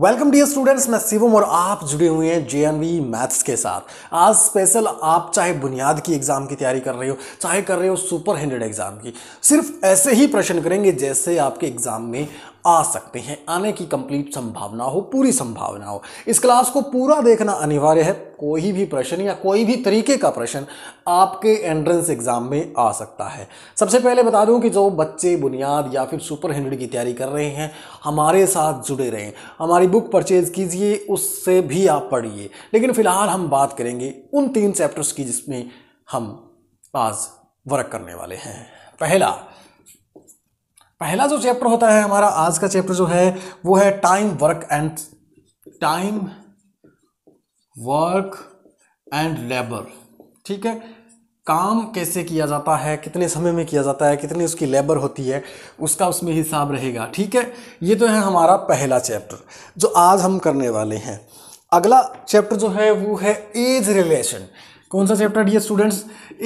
welcome dear students मैं शिवम और आप जुड़े हुए हैं जे मैथ्स के साथ आज स्पेशल आप चाहे बुनियाद की एग्ज़ाम की तैयारी कर रहे हो चाहे कर रहे हो सुपर हंड्रेड एग्ज़ाम की सिर्फ ऐसे ही प्रश्न करेंगे जैसे आपके एग्ज़ाम में आ सकते हैं आने की कंप्लीट संभावना हो पूरी संभावना हो इस क्लास को पूरा देखना अनिवार्य है कोई भी प्रश्न या कोई भी तरीके का प्रश्न आपके एंट्रेंस एग्ज़ाम में आ सकता है सबसे पहले बता दूं कि जो बच्चे बुनियाद या फिर सुपर हंड्रेड की तैयारी कर रहे हैं हमारे साथ जुड़े रहें हमारी बुक परचेज़ कीजिए उससे भी आप पढ़िए लेकिन फ़िलहाल हम बात करेंगे उन तीन चैप्टर्स की जिसमें हम आज वर्क करने वाले हैं पहला पहला जो चैप्टर होता है हमारा आज का चैप्टर जो है वो है time work and time work and labour ठीक है काम कैसे किया जाता है कितने समय में किया जाता है कितनी उसकी लेबर होती है उसका उसमें हिसाब रहेगा ठीक है ये तो है हमारा पहला चैप्टर जो आज हम करने वाले हैं अगला चैप्टर जो है वो है एज रिलेशन कौन सा चैप्टर ये students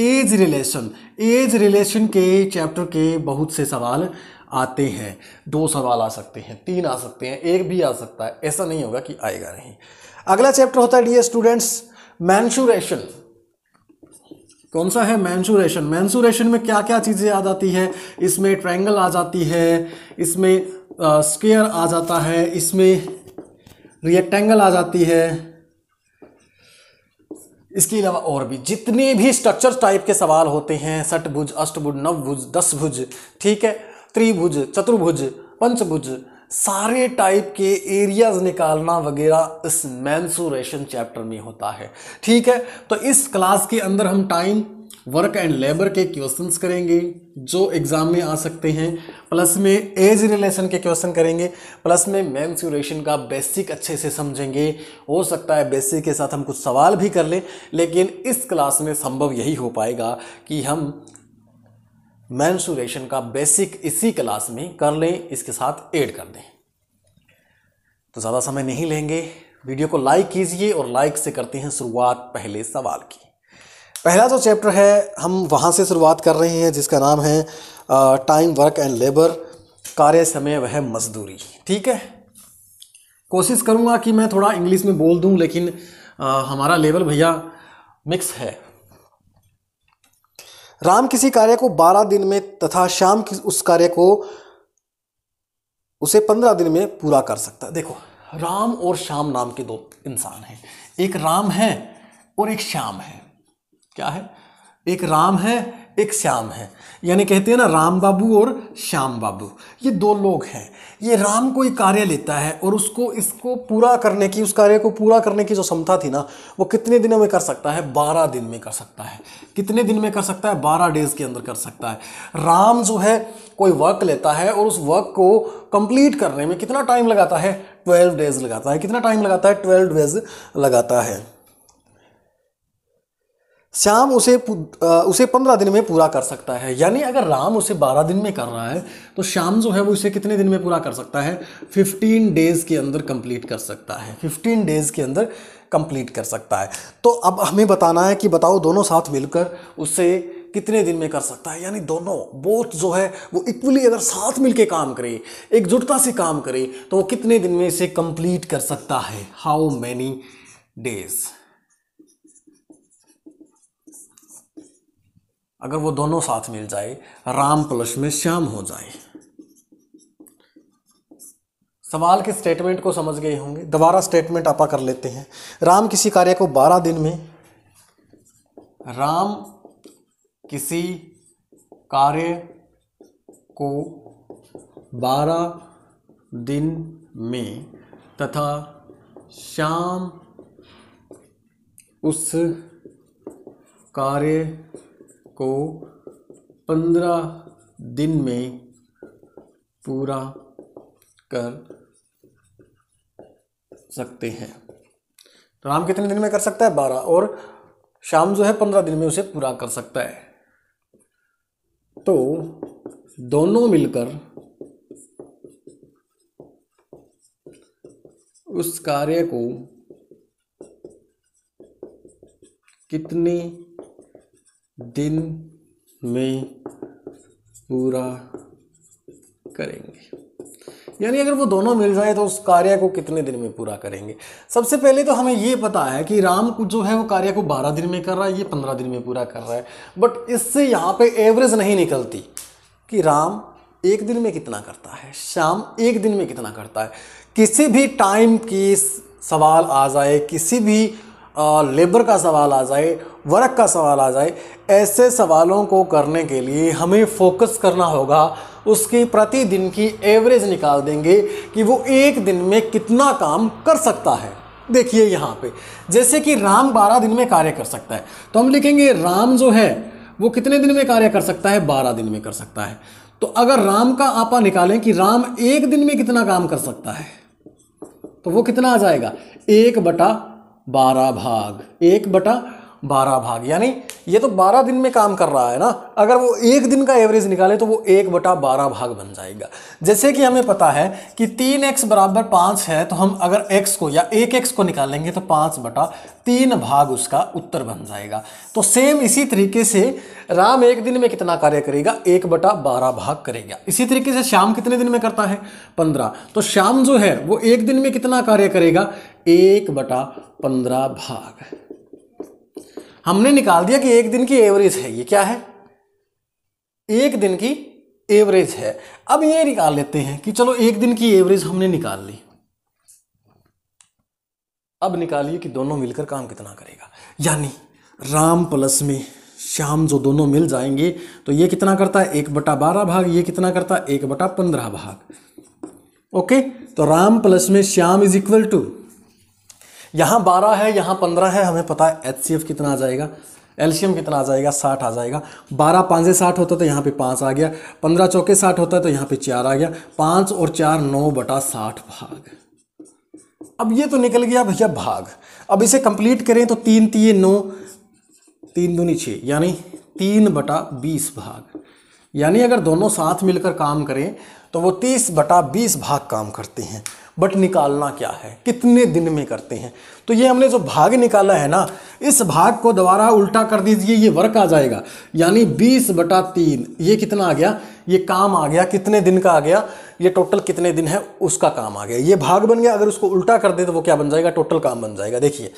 age relation age relation के चैप्टर के बहुत से सवाल आते हैं दो सवाल आ सकते हैं तीन आ सकते हैं एक भी आ सकता है ऐसा नहीं होगा कि आएगा नहीं अगला चैप्टर होता है डी स्टूडेंट्स मैंशुरेशन कौन सा है मैंशुरेशन मैंशुरेशन में क्या क्या चीज़ें याद आती है इसमें ट्रैंगल आ जाती है इसमें स्क्वेयर आ जाता है इसमें रिएक्टेंगल आ जाती है इसके अलावा और भी जितने भी स्ट्रक्चर टाइप के सवाल होते हैं भुज अष्टभुज नवभुज दसभुज ठीक है त्रिभुज चतुर्भुज पंचभुज सारे टाइप के एरियाज निकालना वगैरह इस मैंसूरेशन चैप्टर में होता है ठीक है तो इस क्लास के अंदर हम टाइम वर्क एंड लेबर के क्वेश्चंस करेंगे जो एग्ज़ाम में आ सकते हैं प्लस में एज रिलेशन के क्वेश्चन करेंगे प्लस में मैंसूरेशन का बेसिक अच्छे से समझेंगे हो सकता है बेसिक के साथ हम कुछ सवाल भी कर लें लेकिन इस क्लास में संभव यही हो पाएगा कि हम मैंसुरेशन का बेसिक इसी क्लास में कर लें इसके साथ ऐड कर दें तो ज़्यादा समय नहीं लेंगे वीडियो को लाइक कीजिए और लाइक से करते हैं शुरुआत पहले सवाल की पहला जो चैप्टर है हम वहाँ से शुरुआत कर रहे हैं जिसका नाम है टाइम वर्क एंड लेबर कार्य समय वह मजदूरी ठीक है कोशिश करूँगा कि मैं थोड़ा इंग्लिश में बोल दूँ लेकिन आ, हमारा लेवल भैया मिक्स है राम किसी कार्य को बारह दिन में तथा श्याम उस कार्य को उसे पंद्रह दिन में पूरा कर सकता है देखो राम और श्याम नाम के दो इंसान हैं एक राम है और एक श्याम है क्या है एक राम है एक श्याम है यानी कहते हैं ना राम बाबू और श्याम बाबू ये दो लोग हैं ये राम कोई कार्य लेता है और उसको इसको पूरा करने की उस कार्य को पूरा करने की जो क्षमता थी ना वो कितने दिनों में कर सकता है बारह दिन में कर सकता है कितने दिन में कर सकता है बारह डेज के अंदर कर सकता है राम जो है कोई वर्क लेता है और उस वर्क को कंप्लीट करने में कितना टाइम लगाता है ट्वेल्व डेज लगाता है कितना टाइम लगाता है ट्वेल्व डेज लगाता है श्याम उसे उसे पंद्रह दिन में पूरा कर सकता है यानी अगर राम उसे बारह दिन में कर रहा है तो श्याम जो है वो इसे कितने दिन में पूरा कर सकता है फिफ्टीन डेज़ के अंदर कंप्लीट कर सकता है फिफ्टीन डेज़ के अंदर कंप्लीट कर सकता है तो अब हमें बताना है कि बताओ दोनों साथ मिलकर उससे कितने दिन में कर सकता है यानी दोनों बोथ जो है वो इक्वली अगर साथ मिलके काम करे एकजुटता से काम करे तो वो कितने दिन में इसे कंप्लीट कर सकता है हाउ मैनी डेज़ अगर वो दोनों साथ मिल जाए राम प्लस में श्याम हो जाए सवाल के स्टेटमेंट को समझ गए होंगे दोबारा स्टेटमेंट आपा कर लेते हैं राम किसी कार्य को बारह दिन में राम किसी कार्य को बारह दिन में तथा शाम उस कार्य को पंद्रह दिन में पूरा कर सकते हैं तो राम कितने दिन में कर सकता है बारह और शाम जो है पंद्रह दिन में उसे पूरा कर सकता है तो दोनों मिलकर उस कार्य को कितनी दिन में पूरा करेंगे यानी अगर वो दोनों मिल जाए तो उस कार्य को कितने दिन में पूरा करेंगे सबसे पहले तो हमें ये पता है कि राम कुछ जो है वो कार्य को बारह दिन में कर रहा है ये पंद्रह दिन में पूरा कर रहा है बट इससे यहाँ पे एवरेज नहीं निकलती कि राम एक दिन में कितना करता है शाम एक दिन में कितना करता है किसी भी टाइम की सवाल आ जाए किसी भी लेबर का सवाल आ जाए वर्क का सवाल आ जाए ऐसे सवालों को करने के लिए हमें फोकस करना होगा उसकी प्रतिदिन की एवरेज निकाल देंगे कि वो एक दिन में कितना काम कर सकता है देखिए यहाँ पे जैसे कि राम बारह दिन में कार्य कर सकता है तो हम लिखेंगे राम जो है वो कितने दिन में कार्य कर सकता है बारह दिन में कर सकता है तो अगर राम का आपा निकालें कि राम एक दिन में कितना काम कर सकता है तो वो कितना आ जाएगा एक बटा बारह भाग एक बटा बारह भाग यानी ये तो बारह दिन में काम कर रहा है ना अगर वो एक दिन का एवरेज निकाले तो वो एक बटा बारह भाग बन जाएगा जैसे कि हमें पता है कि तीन एक्स बराबर पाँच है तो हम अगर एक्स को या एक एक्स को निकालेंगे तो पाँच बटा तीन भाग उसका उत्तर बन जाएगा तो सेम इसी तरीके से राम एक दिन में कितना कार्य करेगा एक बटा बारह भाग करेगा इसी तरीके से शाम कितने दिन में करता है पंद्रह तो शाम जो है वो एक दिन में कितना कार्य करेगा एक बटा पंद्रह भाग हमने निकाल दिया कि एक दिन की एवरेज है ये क्या है एक दिन की एवरेज है अब ये निकाल लेते हैं कि चलो एक दिन की एवरेज हमने निकाल ली अब निकालिए कि दोनों मिलकर काम कितना करेगा यानी राम प्लस में श्याम जो दोनों मिल जाएंगे तो ये कितना करता है एक बटा बारह भाग ये कितना करता है एक बटा पंद्रह भाग ओके तो राम प्लस में श्याम इज इक्वल टू यहाँ बारह है यहाँ पंद्रह है हमें पता है एच कितना आ जाएगा एल्शियम कितना आ जाएगा साठ आ जाएगा बारह से साठ होता तो यहाँ पे पाँच आ गया पंद्रह चौके साठ होता है तो यहाँ पे चार आ गया पाँच और चार नौ बटा साठ भाग अब ये तो निकल गया भैया भाग अब इसे कंप्लीट करें तो तीन तीन नौ तीन दूनी छः यानी तीन बटा बीस भाग यानी अगर दोनों साथ मिलकर काम करें तो वो तीस बटा बीस भाग काम करते हैं बट निकालना क्या है कितने दिन में करते हैं तो ये हमने जो भाग निकाला है ना इस भाग को दोबारा उल्टा कर दीजिए ये वर्क आ जाएगा यानी बीस बटा तीन ये कितना आ गया ये काम आ गया कितने दिन का आ गया ये टोटल कितने दिन है उसका काम आ गया ये भाग बन गया अगर उसको उल्टा कर दे तो वो क्या बन जाएगा टोटल काम बन जाएगा देखिए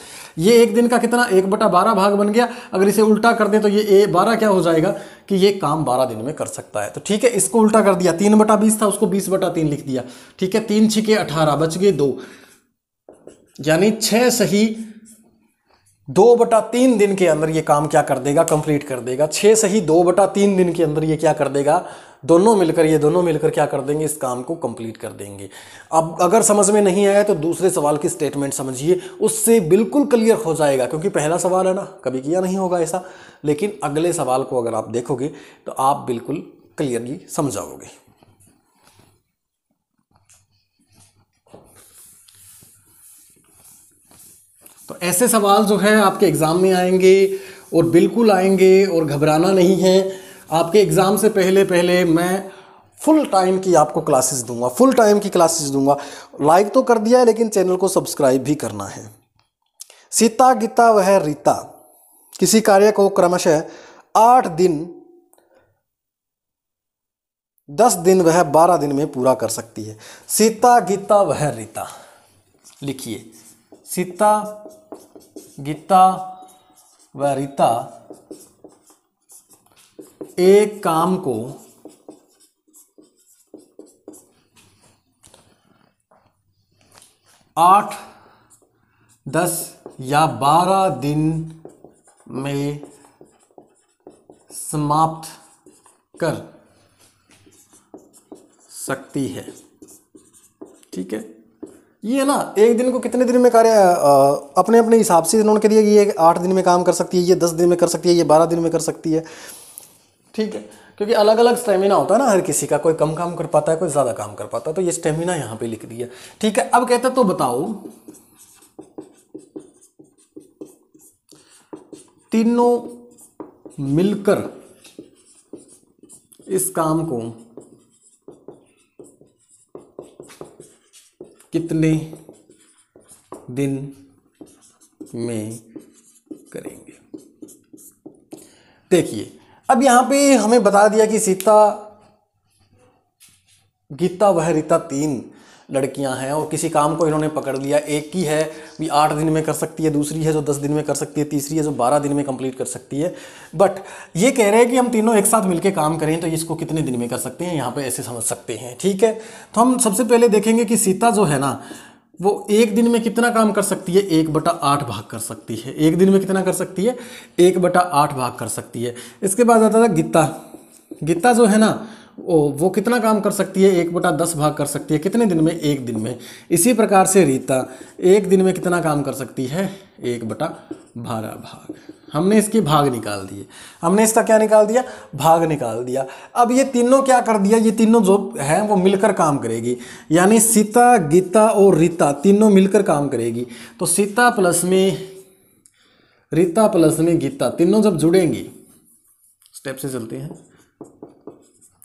ये एक दिन का कितना एक बटा बारह भाग बन गया अगर इसे उल्टा कर दे तो ये ए बारह क्या हो जाएगा कि ये काम बारह दिन में कर सकता है तो ठीक है इसको उल्टा कर दिया तीन बटा बीस था उसको बीस बटा तीन लिख दिया ठीक है तीन छिके अठारह बच गए दो यानी छः सही दो बटा तीन दिन के अंदर ये काम क्या कर देगा कंप्लीट कर देगा छः से ही दो बटा तीन दिन के अंदर ये क्या कर देगा दोनों मिलकर ये दोनों मिलकर क्या कर देंगे इस काम को कंप्लीट कर देंगे अब अगर समझ में नहीं आया तो दूसरे सवाल की स्टेटमेंट समझिए उससे बिल्कुल क्लियर हो जाएगा क्योंकि पहला सवाल है ना कभी किया नहीं होगा ऐसा लेकिन अगले सवाल को अगर आप देखोगे तो आप बिल्कुल क्लियरली समझाओगे तो ऐसे सवाल जो है आपके एग्ज़ाम में आएंगे और बिल्कुल आएंगे और घबराना नहीं है आपके एग्ज़ाम से पहले पहले मैं फुल टाइम की आपको क्लासेस दूंगा फुल टाइम की क्लासेस दूंगा लाइक तो कर दिया है लेकिन चैनल को सब्सक्राइब भी करना है सीता गीता वह रीता किसी कार्य को क्रमशः आठ दिन दस दिन वह बारह दिन में पूरा कर सकती है सीता गीता वह रीता लिखिए सीता गीता व रीता एक काम को आठ दस या बारह दिन में समाप्त कर सकती है ठीक है ये ना एक दिन को कितने दिन में कार्य अपने अपने हिसाब से इन्होंने कह दिया कि ये आठ दिन में काम कर सकती है ये दस दिन में कर सकती है ये बारह दिन में कर सकती है ठीक है क्योंकि अलग अलग स्टेमिना होता है ना हर किसी का कोई कम काम कर पाता है कोई ज़्यादा काम कर पाता है तो ये स्टेमिना यहाँ पे लिख दिया ठीक है अब कहते तो बताओ तीनों मिलकर इस काम को कितने दिन में करेंगे देखिए अब यहाँ पे हमें बता दिया कि सीता गीता वह रीता तीन लड़कियां हैं और किसी काम को इन्होंने पकड़ लिया एक की है भी आठ दिन में कर सकती है दूसरी है जो दस दिन में कर सकती है तीसरी है जो बारह दिन में कंप्लीट कर सकती है बट ये कह रहे हैं कि हम तीनों एक साथ मिलकर काम करें तो इसको कितने दिन में कर सकते हैं यहाँ पर ऐसे समझ सकते हैं ठीक है तो हम सबसे पहले देखेंगे कि सीता जो है ना वो एक दिन में कितना काम कर सकती है एक बटा आठ भाग कर सकती है एक दिन में कितना कर सकती है एक बटा आठ भाग कर सकती है इसके बाद आता था गीता गीता जो है ना वो वो कितना काम कर सकती है एक बटा दस भाग कर सकती है कितने दिन में एक दिन में इसी प्रकार से रीता एक दिन में कितना काम कर सकती है एक बटा बारह भाग हमने इसकी भाग निकाल दिए हमने इसका क्या निकाल दिया भाग निकाल दिया अब ये तीनों क्या कर दिया ये तीनों जो हैं वो मिलकर काम करेगी यानी सीता गीता और रीता तीनों मिलकर काम करेगी तो सीता प्लस में रीता प्लस में गीता तीनों जब जुड़ेंगी स्टेप से चलते हैं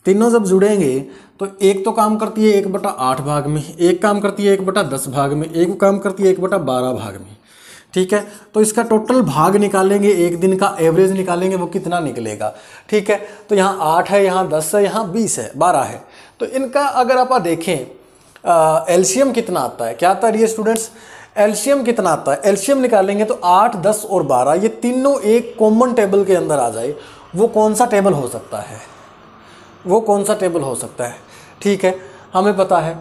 तीनों जब जुड़ेंगे तो एक तो काम करती है एक बटा आठ भाग में एक काम करती है एक बटा दस भाग में एक काम करती है एक बटा बारह भाग में ठीक है तो इसका टोटल भाग निकालेंगे एक दिन का एवरेज निकालेंगे वो कितना निकलेगा ठीक है तो यहाँ आठ है यहाँ दस है यहाँ बीस है बारह है तो इनका अगर आप देखें एल्शियम कितना आता है क्या आता है ये स्टूडेंट्स एल्शियम कितना आता है एल्शियम निकालेंगे तो आठ दस और बारह ये तीनों एक कॉमन टेबल के अंदर आ जाए वो कौन सा टेबल हो सकता है वो कौन सा टेबल हो सकता है ठीक है हमें पता है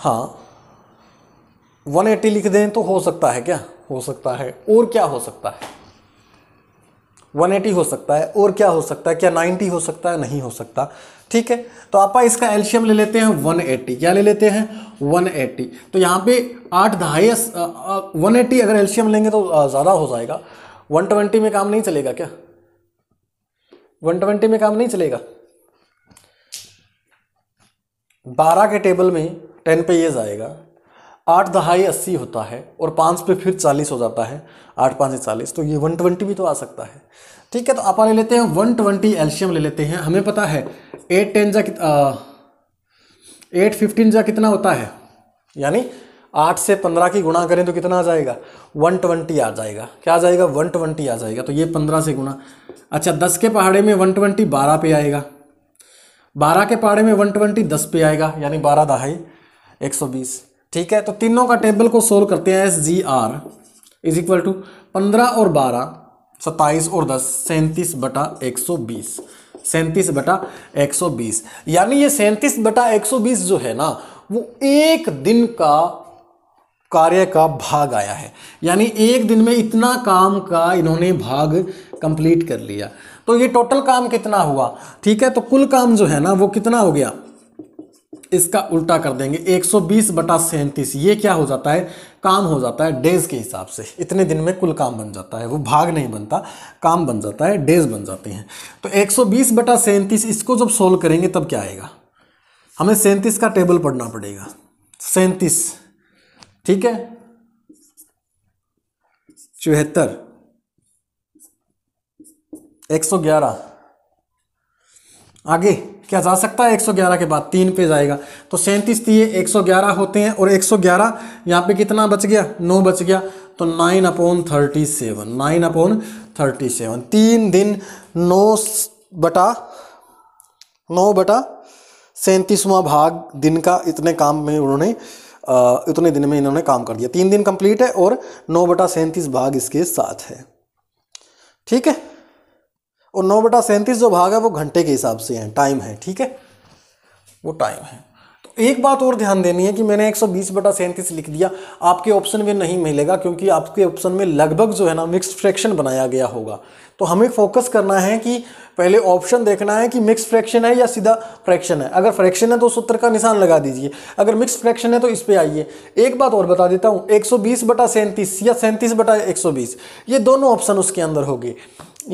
हाँ 180 लिख दें तो हो सकता है क्या हो सकता है और क्या हो सकता है 180 हो सकता है और क्या हो सकता है क्या 90 हो सकता है नहीं हो सकता ठीक है तो आप इसका एल्शियम ले लेते हैं 180 क्या ले लेते हैं 180 तो यहाँ पे आठ दहाई वन एट्टी अगर एल्शियम लेंगे तो ज़्यादा हो जाएगा 120 में काम नहीं चलेगा क्या वन ट्वेंटी में काम नहीं चलेगा बारह के टेबल में टेन पे ये जाएगा आठ दहाई अस्सी होता है और पाँच पे फिर चालीस हो जाता है आठ पाँच से चालीस तो ये वन ट्वेंटी भी तो आ सकता है ठीक है तो आप ले लेते हैं वन ट्वेंटी एल्शियम ले लेते हैं हमें पता है एट टेन जा एट फिफ्टीन जा कितना होता है यानी आठ से पंद्रह की गुणा करें तो कितना आ जाएगा वन ट्वेंटी आ जाएगा क्या आ जाएगा वन ट्वेंटी आ जाएगा तो ये पंद्रह से गुणा अच्छा दस के पहाड़े में वन ट्वेंटी बारह पे आएगा बारह के पहाड़े में वन ट्वेंटी दस पे आएगा यानी बारह दहाई एक सौ बीस ठीक है तो तीनों का टेबल को सोल्व करते हैं S G R is equal to पंद्रह और बारह सत्ताईस और दस सैंतीस बटा एक सौ बीस सैंतीस बटा एक सौ बीस यानी ये सैंतीस बटा एक सौ बीस जो है ना वो एक दिन का कार्य का भाग आया है यानी एक दिन में इतना काम का इन्होंने भाग कंप्लीट कर लिया तो ये टोटल काम कितना हुआ ठीक है तो कुल काम जो है ना वो कितना हो गया इसका उल्टा कर देंगे 120 बटा सैंतीस ये क्या हो जाता है काम हो जाता है डेज के हिसाब से इतने दिन में कुल काम बन जाता है वो भाग नहीं बनता काम बन जाता है डेज बन जाते हैं तो 120 बटा सैंतीस इसको जब सोल्व करेंगे तब क्या आएगा हमें सैंतीस का टेबल पढ़ना पड़ेगा सैंतीस ठीक है चौहत्तर एक सौ ग्यारह आगे क्या जा सकता है 111 के बाद तीन पे जाएगा तो सैंतीस दिए 111 होते हैं और 111 यहाँ पर कितना बच गया नौ बच गया तो nine upon thirty seven nine upon thirty seven तीन दिन नौ बटा नौ बटा सैंतीसवा भाग दिन का इतने काम में उन्होंने इतने दिन में इन्होंने काम कर दिया तीन दिन कंप्लीट है और नौ बटा सैंतीस भाग इसके साथ है ठीक है और नौ बटा सैंतीस जो भाग है वो घंटे के हिसाब से है टाइम है ठीक है वो टाइम है एक बात और ध्यान देनी है कि मैंने 120 बटा सैंतीस लिख दिया आपके ऑप्शन में नहीं मिलेगा क्योंकि आपके ऑप्शन में लगभग जो है ना मिक्स फ्रैक्शन बनाया गया होगा तो हमें फोकस करना है कि पहले ऑप्शन देखना है कि मिक्स फ्रैक्शन है या सीधा फ्रैक्शन है अगर फ्रैक्शन है तो सूत्र का निशान लगा दीजिए अगर मिक्स फ्रैक्शन है तो इस पर आइए एक बात और बता देता हूँ 120 बटा सैंतीस या सैंतीस बटा 120 ये दोनों ऑप्शन उसके अंदर होगी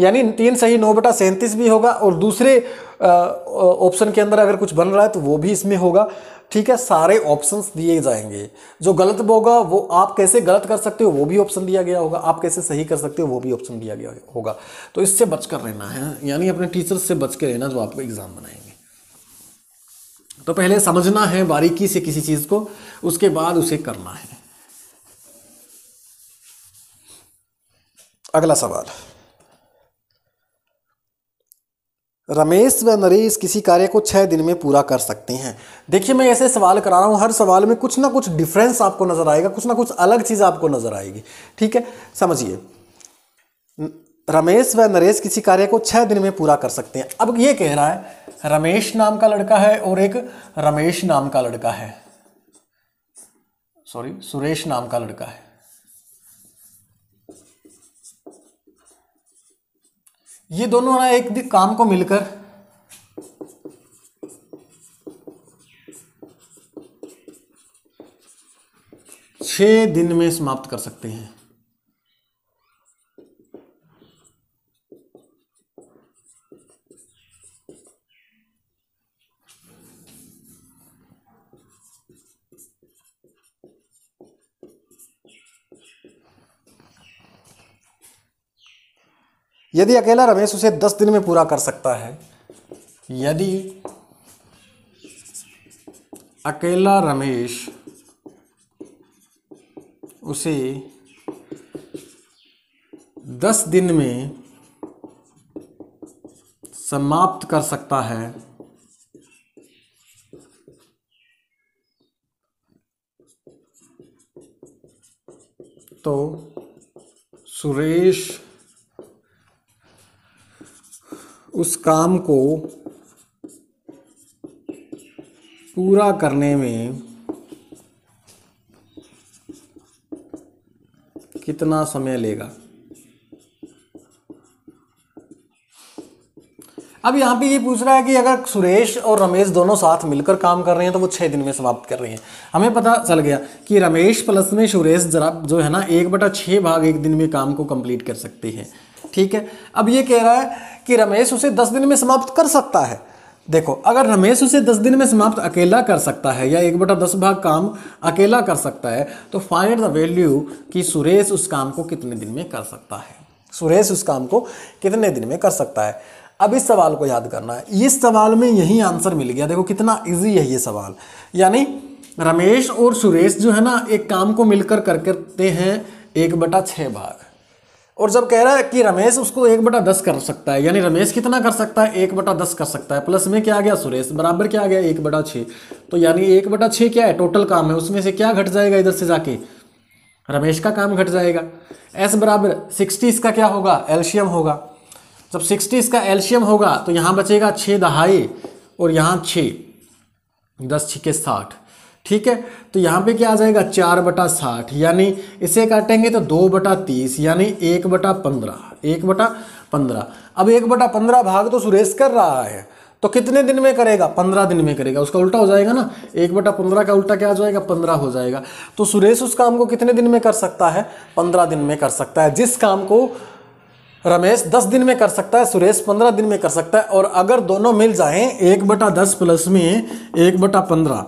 यानी तीन सही नौ बटा सैंतीस भी होगा और दूसरे ऑप्शन के अंदर अगर कुछ बन रहा है तो वो भी इसमें होगा ठीक है सारे ऑप्शंस दिए जाएंगे जो गलत होगा वो आप कैसे गलत कर सकते हो वो भी ऑप्शन दिया गया होगा आप कैसे सही कर सकते हो वो भी ऑप्शन दिया गया होगा तो इससे बच कर रहना है यानी अपने टीचर से बच के रहना जो आपको एग्ज़ाम बनाएंगे तो पहले समझना है बारीकी से किसी चीज़ को उसके बाद उसे करना है अगला सवाल रमेश व नरेश किसी कार्य को छः दिन में पूरा कर सकते हैं देखिए मैं ऐसे सवाल करा रहा हूँ हर सवाल में कुछ ना कुछ डिफरेंस आपको नज़र आएगा कुछ ना कुछ अलग चीज़ आपको नज़र आएगी ठीक है समझिए रमेश व नरेश किसी कार्य को छः दिन में पूरा कर सकते हैं अब ये कह रहा है रमेश नाम का लड़का है और एक रमेश नाम का लड़का है सॉरी सुरेश नाम का लड़का है ये दोनों ना एक काम को मिलकर छह दिन में समाप्त कर सकते हैं यदि अकेला रमेश उसे दस दिन में पूरा कर सकता है यदि अकेला रमेश उसे दस दिन में समाप्त कर सकता है तो सुरेश उस काम को पूरा करने में कितना समय लेगा अब यहाँ पे ये पूछ रहा है कि अगर सुरेश और रमेश दोनों साथ मिलकर काम कर रहे हैं तो वो छः दिन में समाप्त कर रहे हैं हमें पता चल गया कि रमेश प्लस में सुरेश जरा जो है ना एक बटा छः भाग एक दिन में काम को कंप्लीट कर सकते हैं ठीक है अब ये कह रहा है कि रमेश उसे दस दिन में समाप्त कर सकता है देखो अगर रमेश उसे दस दिन में समाप्त अकेला कर सकता है या एक बटा दस भाग काम अकेला कर सकता है तो फाइंड द वैल्यू कि सुरेश उस काम को कितने दिन में कर सकता है सुरेश उस काम को कितने दिन में कर सकता है अब इस सवाल को याद करना है इस सवाल में यही आंसर मिल गया देखो कितना इजी है ये सवाल यानी रमेश और सुरेश जो है ना एक काम को मिलकर कर करते हैं एक बटा छः भाग और जब कह रहा है कि रमेश उसको एक बटा दस कर सकता है यानी रमेश कितना कर सकता है एक बटा दस कर सकता है प्लस में क्या आ गया सुरेश बराबर क्या आ गया एक बटा छः तो यानी एक बटा छः क्या है टोटल काम है उसमें से क्या घट जाएगा इधर से जाके रमेश का काम घट जाएगा एस बराबर सिक्सटी इसका क्या होगा एल्शियम होगा जब सिक्सटी इसका एल्शियम होगा तो यहाँ बचेगा छः दहाई और यहाँ छः दस छिके साठ ठीक है तो यहाँ पे क्या आ जाएगा चार बटा साठ यानी इसे काटेंगे तो दो बटा तीस यानी एक बटा पंद्रह एक बटा पंद्रह अब एक बटा पंद्रह भाग तो सुरेश कर रहा है तो कितने दिन में करेगा पंद्रह दिन में करेगा उसका उल्टा हो जाएगा ना एक बटा पंद्रह का उल्टा क्या हो जाएगा पंद्रह हो जाएगा तो सुरेश उस काम को कितने दिन में कर सकता है पंद्रह दिन में कर सकता है जिस काम को रमेश दस दिन में कर सकता है सुरेश पंद्रह दिन में कर सकता है और अगर दोनों मिल जाएं एक बटा दस प्लस में एक बटा पंद्रह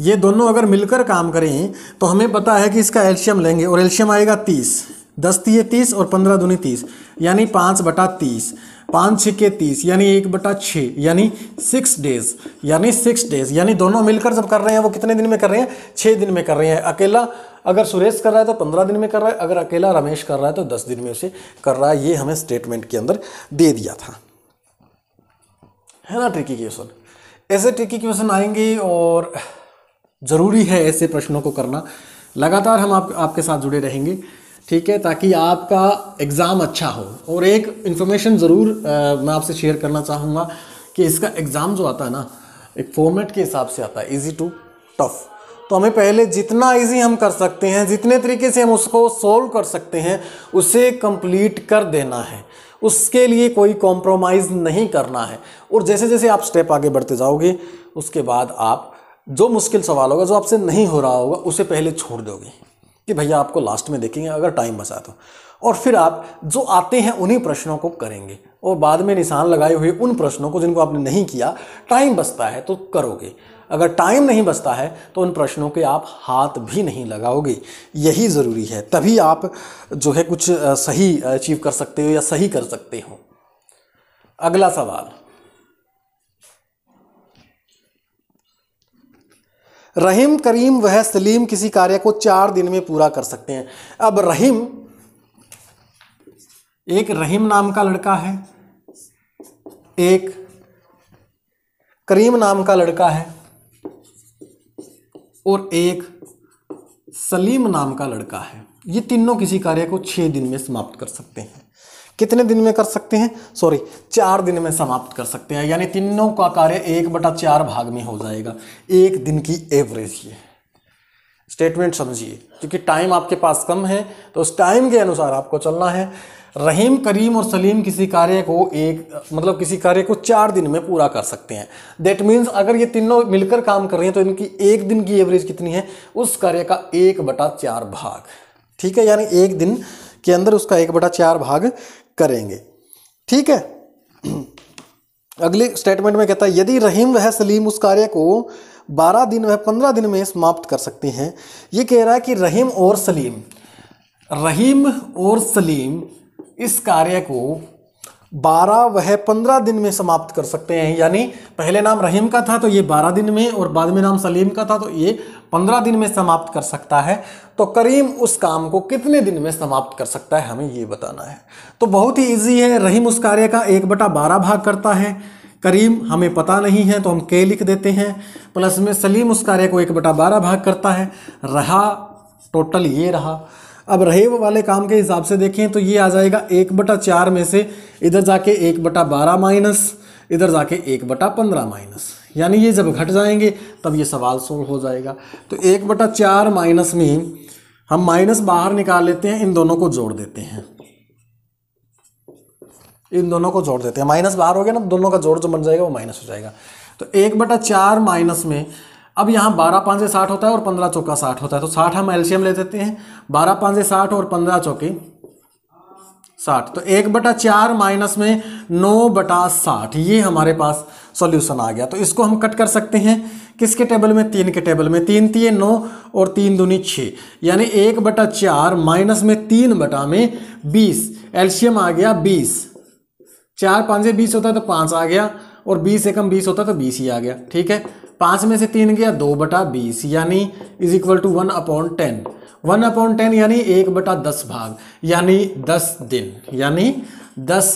ये दोनों अगर मिलकर काम करें तो हमें पता है कि इसका एल्शियम लेंगे और एल्शियम आएगा तीस दस तीय तीस और पंद्रह दूनी तीस यानी पाँच बटा तीस पाँच छः के तीस यानी एक बटा छः यानी सिक्स डेज यानी सिक्स डेज यानी दोनों मिलकर जब कर रहे हैं वो कितने दिन में कर रहे हैं छः दिन में कर रहे हैं अकेला अगर सुरेश कर रहा है तो पंद्रह दिन में कर रहा है अगर अकेला रमेश कर रहा है तो दस दिन में उसे कर रहा है ये हमें स्टेटमेंट के अंदर दे दिया था है ना ट्रिकी क्वेश्चन ऐसे ट्रिकी क्वेश्चन आएंगे और ज़रूरी है ऐसे प्रश्नों को करना लगातार हम आप, आपके साथ जुड़े रहेंगे ठीक है ताकि आपका एग्ज़ाम अच्छा हो और एक इन्फॉर्मेशन ज़रूर मैं आपसे शेयर करना चाहूँगा कि इसका एग्ज़ाम जो आता है ना एक फॉर्मेट के हिसाब से आता है ईजी टू टफ तो हमें पहले जितना इजी हम कर सकते हैं जितने तरीके से हम उसको सोल्व कर सकते हैं उसे कंप्लीट कर देना है उसके लिए कोई कॉम्प्रोमाइज़ नहीं करना है और जैसे जैसे आप स्टेप आगे बढ़ते जाओगे उसके बाद आप जो मुश्किल सवाल होगा जो आपसे नहीं हो रहा होगा उसे पहले छोड़ दोगे कि भैया आपको लास्ट में देखेंगे अगर टाइम बचा तो और फिर आप जो आते हैं उन्हीं प्रश्नों को करेंगे और बाद में निशान लगाए हुए उन प्रश्नों को जिनको आपने नहीं किया टाइम बचता है तो करोगे अगर टाइम नहीं बचता है तो उन प्रश्नों के आप हाथ भी नहीं लगाओगे यही ज़रूरी है तभी आप जो है कुछ सही अचीव कर सकते हो या सही कर सकते हो अगला सवाल रहीम करीम वह सलीम किसी कार्य को चार दिन में पूरा कर सकते हैं अब रहीम एक रहीम नाम का लड़का है एक करीम नाम का लड़का है और एक सलीम नाम का लड़का है ये तीनों किसी कार्य को छः दिन में समाप्त कर सकते हैं कितने दिन में कर सकते हैं सॉरी चार दिन में समाप्त कर सकते हैं यानी तीनों का कार्य एक बटा चार भाग में हो जाएगा एक दिन की एवरेज ये स्टेटमेंट समझिए क्योंकि टाइम आपके पास कम है तो उस टाइम के अनुसार आपको चलना है रहीम करीम और सलीम किसी कार्य को एक मतलब किसी कार्य को चार दिन में पूरा कर सकते हैं दैट मीन्स अगर ये तीनों मिलकर काम कर रहे हैं तो इनकी एक दिन की एवरेज कितनी है उस कार्य का एक बटा चार भाग ठीक है यानी एक दिन के अंदर उसका एक बटा चार भाग करेंगे ठीक है अगले स्टेटमेंट में कहता है यदि रहीम वह सलीम उस कार्य को बारह दिन वह पंद्रह दिन में समाप्त कर सकते हैं ये कह रहा है कि रहीम और सलीम रहीम और सलीम इस कार्य को बारह वह पंद्रह दिन में समाप्त कर सकते हैं यानी पहले नाम रहीम का था तो ये बारह दिन में और बाद में नाम सलीम का था तो ये पंद्रह दिन में समाप्त कर सकता है तो करीम उस काम को कितने दिन में समाप्त कर सकता है हमें ये बताना है तो बहुत ही ईजी है रहीम उस कार्य का एक बटा बारह भाग करता है करीम हमें पता नहीं है तो हम के लिख देते हैं प्लस में सलीम उस कार्य को एक बटा बारह भाग करता है रहा टोटल ये रहा अब रहे वो वाले काम के हिसाब से देखें तो ये आ जाएगा एक बटा चार में से इधर जाके एक बटा बारह माइनस इधर जाके एक बटा पंद्रह माइनस यानी ये जब घट जाएंगे तब ये सवाल सोल्व हो जाएगा तो एक बटा चार माइनस में हम माइनस बाहर निकाल लेते हैं इन दोनों को जोड़ देते हैं इन दोनों को जोड़ देते हैं माइनस बाहर हो गया ना तो दोनों का जोड़ जो बन जाएगा वो माइनस हो जाएगा तो एक बटा चार माइनस में अब यहाँ बारह पाँच से साठ होता है और पंद्रह चौका साठ होता है तो साठ हम एल्शियम ले देते हैं बारह पाँच से साठ और पंद्रह चौके साठ तो एक बटा चार माइनस में नौ बटा साठ ये हमारे पास सॉल्यूशन आ गया तो इसको हम कट कर सकते हैं किसके टेबल में तीन के टेबल में तीन तीन नौ और तीन दूनी छः यानी एक बटा चार माइनस में तीन बटा में बीस एल्शियम आ गया बीस चार पाँच से बीस होता है तो पाँच आ गया और बीस एकम बीस होता है तो बीस ही आ गया ठीक है पाँच में से तीन गया दो बटा बीस यानी is equal to one upon ten one upon ten यानी एक बटा दस भाग यानी दस दिन यानी दस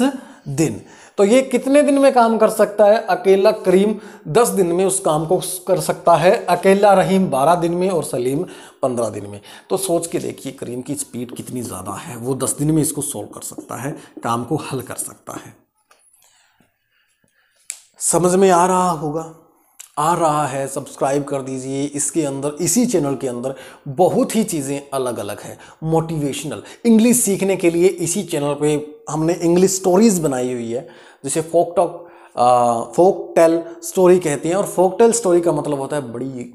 दिन तो ये कितने दिन में काम कर सकता है अकेला करीम दस दिन में उस काम को कर सकता है अकेला रहीम बारह दिन में और सलीम पंद्रह दिन में तो सोच के देखिए करीम की स्पीड कितनी ज़्यादा है वो दस दिन में इसको सोल्व कर सकता है काम को हल कर सकता है समझ में आ रहा होगा आ रहा है सब्सक्राइब कर दीजिए इसके अंदर इसी चैनल के अंदर बहुत ही चीज़ें अलग अलग है मोटिवेशनल इंग्लिश सीखने के लिए इसी चैनल पे हमने इंग्लिश स्टोरीज़ बनाई हुई है जिसे folk talk folk tale story कहते हैं और फोक टेल स्टोरी का मतलब होता है बड़ी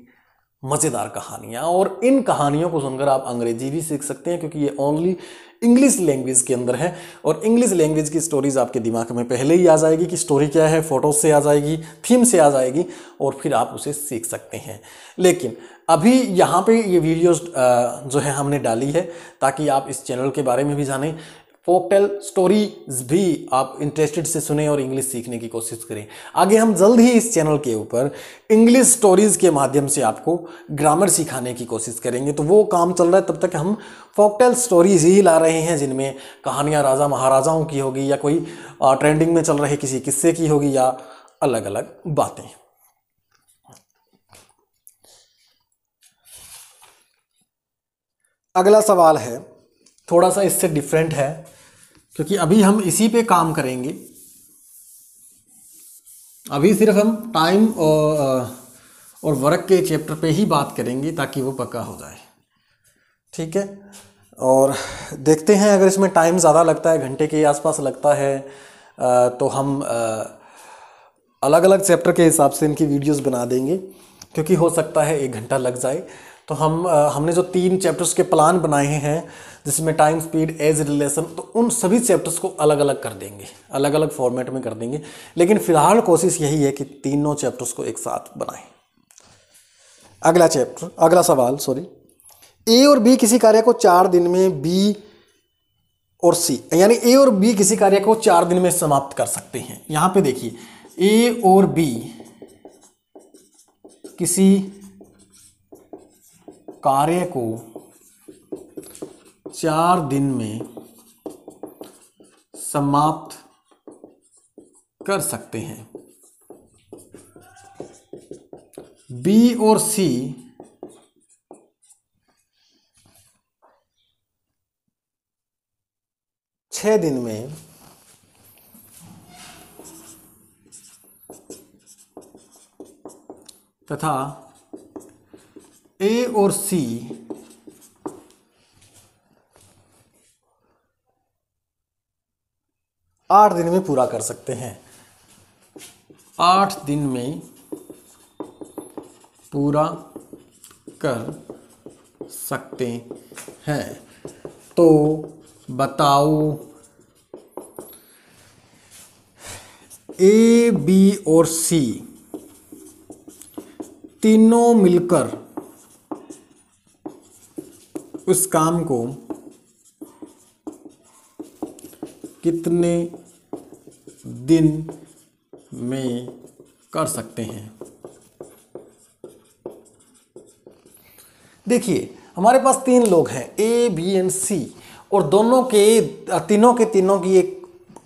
मज़ेदार कहानियाँ और इन कहानियों को सुनकर आप अंग्रेजी भी सीख सकते हैं क्योंकि ये ओनली इंग्लिश लैंग्वेज के अंदर है और इंग्लिश लैंग्वेज की स्टोरीज आपके दिमाग में पहले ही आ जाएगी कि स्टोरी क्या है फ़ोटोज से आ जाएगी थीम से आ जाएगी और फिर आप उसे सीख सकते हैं लेकिन अभी यहाँ पे ये वीडियोस जो है हमने डाली है ताकि आप इस चैनल के बारे में भी जानें फोक टेल स्टोरीज भी आप इंटरेस्टेड से सुने और इंग्लिश सीखने की कोशिश करें आगे हम जल्द ही इस चैनल के ऊपर इंग्लिश स्टोरीज के माध्यम से आपको ग्रामर सिखाने की कोशिश करेंगे तो वो काम चल रहा है तब तक हम फोक टेल स्टोरीज ही ला रहे हैं जिनमें कहानियाँ राजा महाराजाओं की होगी या कोई ट्रेंडिंग में चल रहे किसी किस्से की होगी या अलग अलग बातें अगला सवाल है थोड़ा सा इससे डिफरेंट है क्योंकि अभी हम इसी पे काम करेंगे अभी सिर्फ हम टाइम और, और वर्क के चैप्टर पे ही बात करेंगे ताकि वो पक्का हो जाए ठीक है और देखते हैं अगर इसमें टाइम ज़्यादा लगता है घंटे के आसपास लगता है तो हम अलग अलग चैप्टर के हिसाब से इनकी वीडियोस बना देंगे क्योंकि हो सकता है एक घंटा लग जाए तो हम हमने जो तीन चैप्टर्स के प्लान बनाए हैं जिसमें टाइम स्पीड एज रिलेशन तो उन सभी चैप्टर्स को अलग अलग कर देंगे अलग अलग फॉर्मेट में कर देंगे लेकिन फ़िलहाल कोशिश यही है कि तीनों चैप्टर्स को एक साथ बनाएं अगला चैप्टर अगला सवाल सॉरी ए और बी किसी कार्य को चार दिन में बी और सी यानी ए और बी किसी कार्य को चार दिन में समाप्त कर सकते हैं यहाँ पे देखिए ए और बी किसी कार्य को चार दिन में समाप्त कर सकते हैं बी और सी छह दिन में तथा ए और सी आठ दिन में पूरा कर सकते हैं आठ दिन में पूरा कर सकते हैं तो बताओ ए बी और सी तीनों मिलकर उस काम को कितने दिन में कर सकते हैं देखिए हमारे पास तीन लोग हैं ए बी एंड सी और दोनों के तीनों के तीनों की एक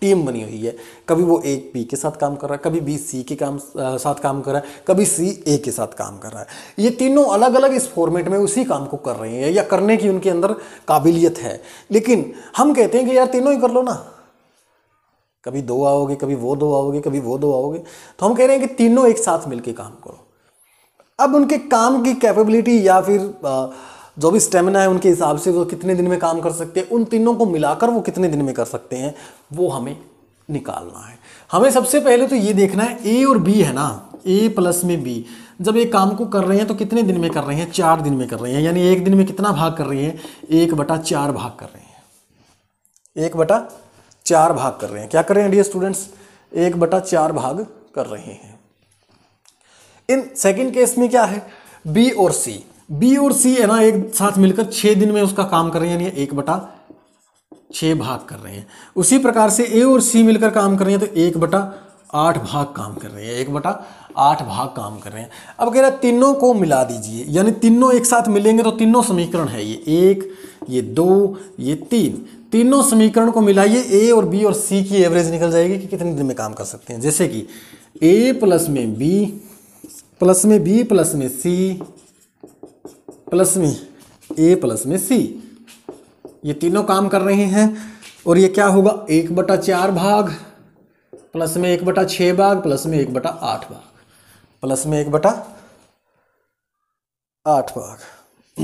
टीम बनी हुई है कभी वो ए पी के साथ काम कर रहा है कभी बी सी के काम आ, साथ काम कर रहा है कभी सी ए के साथ काम कर रहा है ये तीनों अलग अलग इस फॉर्मेट में उसी काम को कर रहे हैं या करने की उनके अंदर काबिलियत है लेकिन हम कहते हैं कि यार तीनों ही कर लो ना कभी दो आओगे कभी वो दो आओगे कभी वो दो आओगे तो हम कह रहे हैं कि तीनों एक साथ मिलकर काम करो अब उनके काम की कैपेबिलिटी या फिर आ, जो भी स्टेमिना है उनके हिसाब से वो कितने दिन में काम कर सकते हैं उन तीनों को मिलाकर वो कितने दिन में कर सकते हैं वो हमें निकालना है हमें सबसे पहले तो ये देखना है ए और बी है ना ए प्लस में बी जब एक काम को कर रहे हैं तो कितने दिन में कर रहे हैं चार दिन में कर रहे हैं यानी एक दिन में कितना भाग कर रहे हैं एक बटा चार भाग कर रहे हैं एक बटा चार भाग कर रहे हैं क्या कर रहे हैं डियर स्टूडेंट्स एक बटा चार भाग कर रहे हैं इन सेकेंड केस में क्या है बी और सी बी और सी है ना एक साथ मिलकर छः दिन में उसका काम कर रहे हैं यानी एक बटा छः भाग कर रहे हैं उसी प्रकार से ए और सी मिलकर काम कर रहे हैं तो एक बटा आठ भाग काम कर रहे हैं एक बटा आठ भाग काम कर रहे हैं अब कह रहा है तीनों को मिला दीजिए यानी तीनों एक साथ मिलेंगे तो तीनों समीकरण है ये एक ये दो ये तीन तीनों समीकरण को मिलाइए ए और बी और सी की एवरेज निकल जाएगी कि कितने दिन में काम कर सकते हैं जैसे कि ए प्लस में बी प्लस में बी प्लस में सी प्लस में ए प्लस में सी ये तीनों काम कर रहे हैं और ये क्या होगा एक बटा चार भाग प्लस में एक बटा छः भाग प्लस में एक बटा आठ भाग प्लस में एक बटा आठ भाग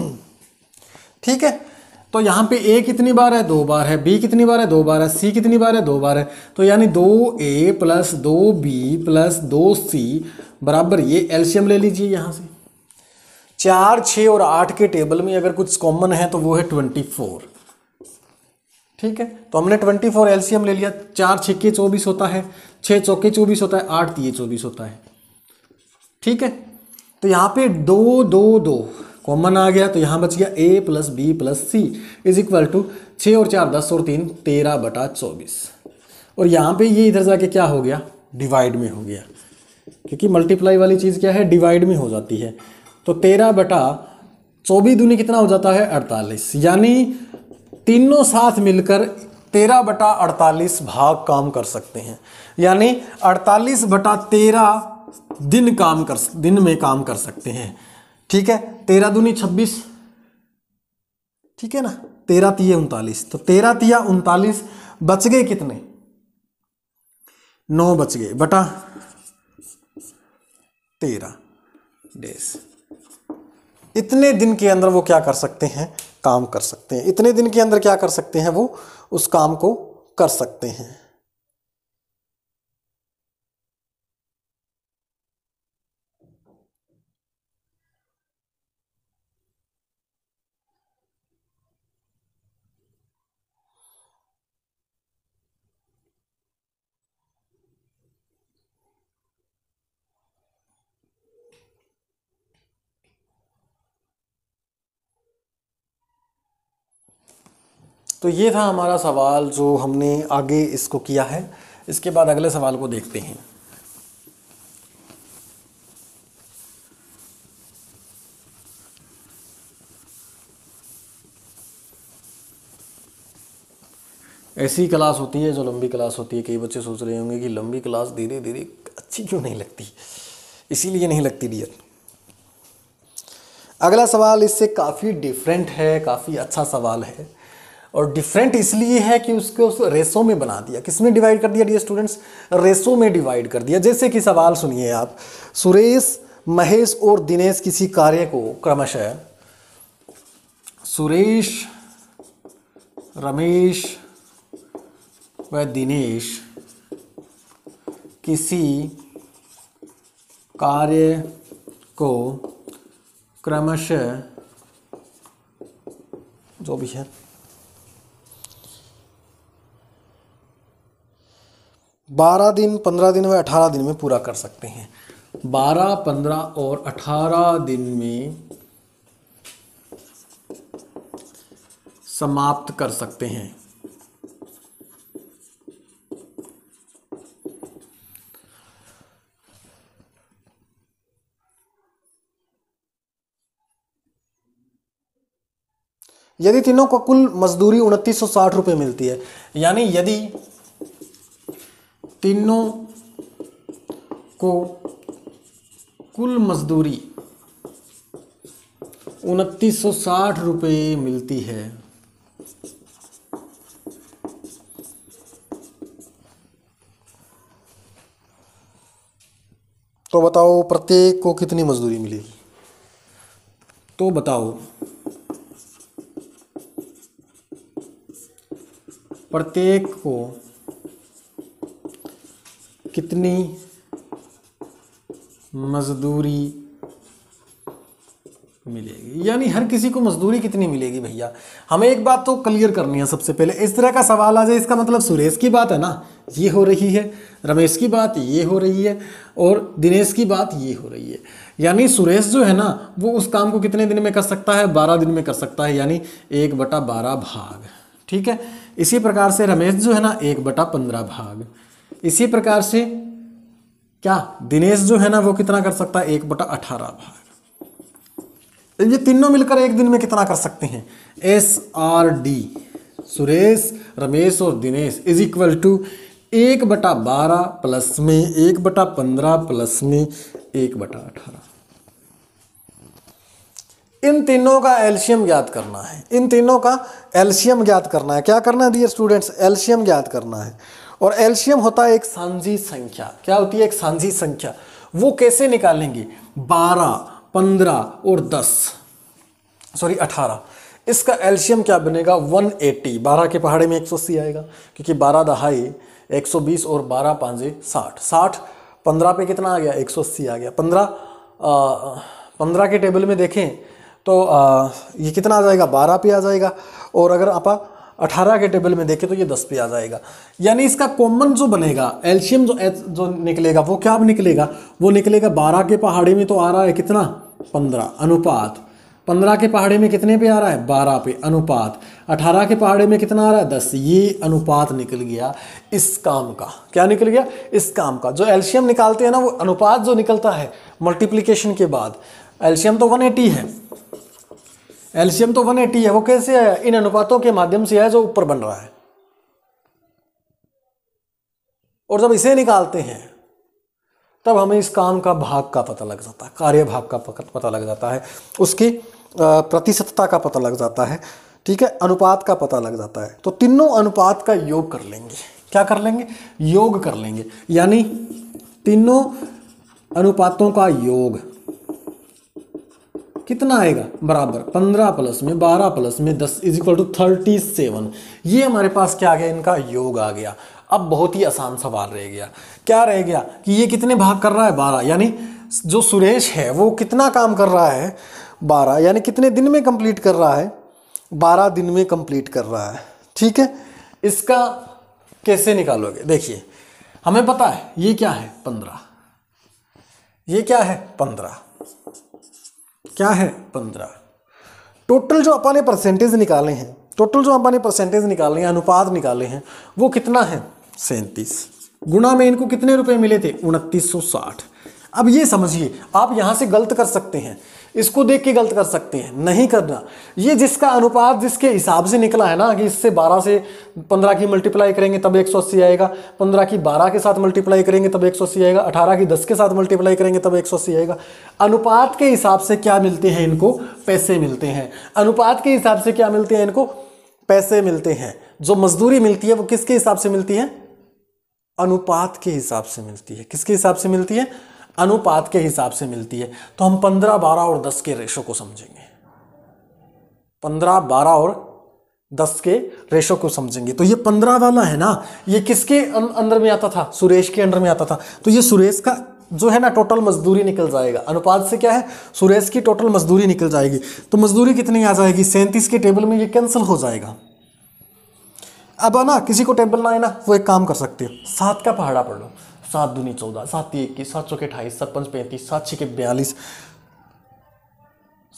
ठीक है तो यहाँ पे ए कितनी बार है दो बार है बी कितनी बार है दो बार है सी कितनी बार है दो बार है तो यानी दो ए प्लस दो बी प्लस दो सी बराबर ये एल्शियम ले लीजिए यहाँ से चार छः और आठ के टेबल में अगर कुछ कॉमन है तो वो है ट्वेंटी फोर ठीक है तो हमने ट्वेंटी फोर एलसीएम ले लिया चार छिक्के चौबीस होता है छः चौके चौबीस होता है आठ तीये चौबीस होता है ठीक है तो यहाँ पे दो दो दो कॉमन आ गया तो यहाँ बच गया A plus B plus C is equal to छः और चार दस और तीन तेरह बटा चौबीस और यहाँ पे ये इधर जाके क्या हो गया डिवाइड में हो गया क्योंकि मल्टीप्लाई वाली चीज़ क्या है डिवाइड में हो जाती है तो तेरह बटा चौबीस दूनी कितना हो जाता है अड़तालीस यानी तीनों साथ मिलकर तेरह बटा अड़तालीस भाग काम कर सकते हैं यानी अड़तालीस बटा तेरह दिन काम कर दिन में काम कर सकते हैं ठीक है तेरह दूनी छब्बीस ठीक है ना तेरह तीय उनतालीस तो तेरह तिया उनतालीस बच गए कितने नौ बच गए बटा तेरह डेज इतने दिन के अंदर वो क्या कर सकते हैं काम कर सकते हैं इतने दिन के अंदर क्या कर सकते हैं वो उस काम को कर सकते हैं तो ये था हमारा सवाल जो हमने आगे इसको किया है इसके बाद अगले सवाल को देखते हैं ऐसी क्लास होती है जो लंबी क्लास होती है कई बच्चे सोच रहे होंगे कि लंबी क्लास धीरे धीरे अच्छी क्यों नहीं लगती इसीलिए नहीं लगती डियर अगला सवाल इससे काफ़ी डिफरेंट है काफ़ी अच्छा सवाल है और डिफरेंट इसलिए है कि उसको उस रेसो में बना दिया किसमें डिवाइड कर दिया डी स्टूडेंट्स रेसो में डिवाइड कर दिया जैसे कि सवाल सुनिए आप सुरेश महेश और दिनेश किसी कार्य को क्रमशः सुरेश रमेश व दिनेश किसी कार्य को क्रमशः जो भी है बारह दिन पंद्रह दिन व अठारह दिन में पूरा कर सकते हैं बारह पंद्रह और अठारह दिन में समाप्त कर सकते हैं यदि तीनों को कुल मजदूरी उनतीस सौ साठ रुपये मिलती है यानी यदि तीनों को कुल मजदूरी उनतीस सौ साठ रुपये मिलती है तो बताओ प्रत्येक को कितनी मजदूरी मिली तो बताओ प्रत्येक को कितनी मजदूरी मिलेगी यानी हर किसी को मजदूरी कितनी मिलेगी भैया हमें एक बात तो क्लियर करनी है सबसे पहले इस तरह का सवाल आ जाए इसका मतलब सुरेश की बात है ना ये हो रही है रमेश की बात ये हो रही है और दिनेश की बात ये हो रही है यानी सुरेश जो है ना वो उस काम को कितने दिन में कर सकता है बारह दिन में कर सकता है यानी एक बटा बारह भाग ठीक है इसी प्रकार से रमेश जो है ना एक बटा पंद्रह भाग इसी प्रकार से क्या दिनेश जो है ना वो कितना कर सकता है एक बटा अठारह भाग तो ये तीनों मिलकर एक दिन में कितना कर सकते हैं S R D Suresh Ramesh और दिनेश इज इक्वल टू एक बटा बारह प्लस में एक बटा पंद्रह प्लस में एक बटा अठारह इन तीनों का एल्शियम ज्ञात करना है इन तीनों का एल्शियम ज्ञात करना है क्या करना है डियर स्टूडेंट्स एल्शियम ज्ञात करना है और एल्शियम होता है एक सांझी संख्या क्या होती है एक सांझी संख्या वो कैसे निकालेंगे बारह पंद्रह और दस सॉरी अठारह इसका एल्शियम क्या बनेगा 180 बारह के पहाड़े में 180 आएगा क्योंकि बारह दहाई 120 और बारह पाँजे साठ साठ पंद्रह पे कितना आ गया 180 आ गया पंद्रह पंद्रह के टेबल में देखें तो आ, ये कितना आ जाएगा बारह पे आ जाएगा और अगर आप 18 के टेबल में देखें तो ये 10 पे आ जाएगा यानी इसका कॉमन जो बनेगा एल्शियम जो एच जो निकलेगा वो क्या निकलेगा वो निकलेगा 12 के पहाड़ी में तो आ रहा है कितना 15 अनुपात 15 के पहाड़ी में कितने पे आ रहा है 12 पे अनुपात 18 के पहाड़ी में कितना आ रहा है 10 ये अनुपात निकल गया इस काम का क्या निकल गया इस काम का जो एल्शियम निकालते हैं ना वो अनुपात जो निकलता है मल्टीप्लीकेशन के बाद एल्शियम तो वन है एलसीएम तो 180 है वो कैसे है इन अनुपातों के माध्यम से है जो ऊपर बन रहा है और जब इसे निकालते हैं तब हमें इस काम का भाग का पता लग जाता है कार्य भाग का पता लग जाता है उसकी प्रतिशतता का पता लग जाता है ठीक है अनुपात का पता लग जाता है तो तीनों अनुपात का योग कर लेंगे क्या कर लेंगे योग कर लेंगे यानी तीनों अनुपातों का योग कितना आएगा बराबर पंद्रह प्लस में बारह प्लस में दस is equal to thirty seven ये हमारे पास क्या आ गया इनका योग आ गया अब बहुत ही आसान सवाल रह गया क्या रह गया कि ये कितने भाग कर रहा है बारह यानी जो सुरेश है वो कितना काम कर रहा है बारह यानी कितने दिन में कंप्लीट कर रहा है बारह दिन में कंप्लीट कर रहा है ठीक है इसका कैसे निकालोगे देखिए हमें पता है ये क्या है पंद्रह ये क्या है पंद्रह क्या है पंद्रह टोटल जो अपने परसेंटेज निकाले हैं टोटल जो अपने परसेंटेज निकाले हैं अनुपात निकाले हैं वो कितना है सैंतीस गुणा में इनको कितने रुपए मिले थे उनतीस अब ये समझिए आप यहाँ से गलत कर सकते हैं इसको देख के गलत कर सकते हैं नहीं करना ये जिसका अनुपात जिसके हिसाब से निकला है ना कि इससे 12 से 15 की मल्टीप्लाई करेंगे तब 180 आएगा 15 की 12 के साथ मल्टीप्लाई करेंगे तब 180 आएगा 18 की 10 के साथ मल्टीप्लाई करेंगे तब 180 आएगा अनुपात के हिसाब से क्या मिलते हैं इनको पैसे मिलते हैं अनुपात के हिसाब से क्या मिलते हैं इनको पैसे मिलते हैं जो मजदूरी मिलती है वो किसके हिसाब से मिलती है अनुपात के हिसाब से मिलती है किसके हिसाब से मिलती है अनुपात के हिसाब से मिलती है तो हम पंद्रह बारह और दस के रेशो को समझेंगे पंद्रह बारह और दस के रेशो को समझेंगे तो ये पंद्रह वाला है ना ये किसके अं-, अंदर में आता था सुरेश के अंदर में आता था तो ये सुरेश का जो है ना टोटल मजदूरी निकल जाएगा अनुपात से क्या है सुरेश की टोटल मजदूरी निकल जाएगी तो मजदूरी कितनी आ जाएगी सैंतीस के टेबल में ये कैंसिल हो जाएगा अब आना किसी को टेबल ना है ना वो एक काम कर सकते हो सात का पहाड़ा पढ़ लो सात दूनी चौदह सात इक्कीस सात चौके अठाईस सात पंच पैंतीस सात छः के बयालीस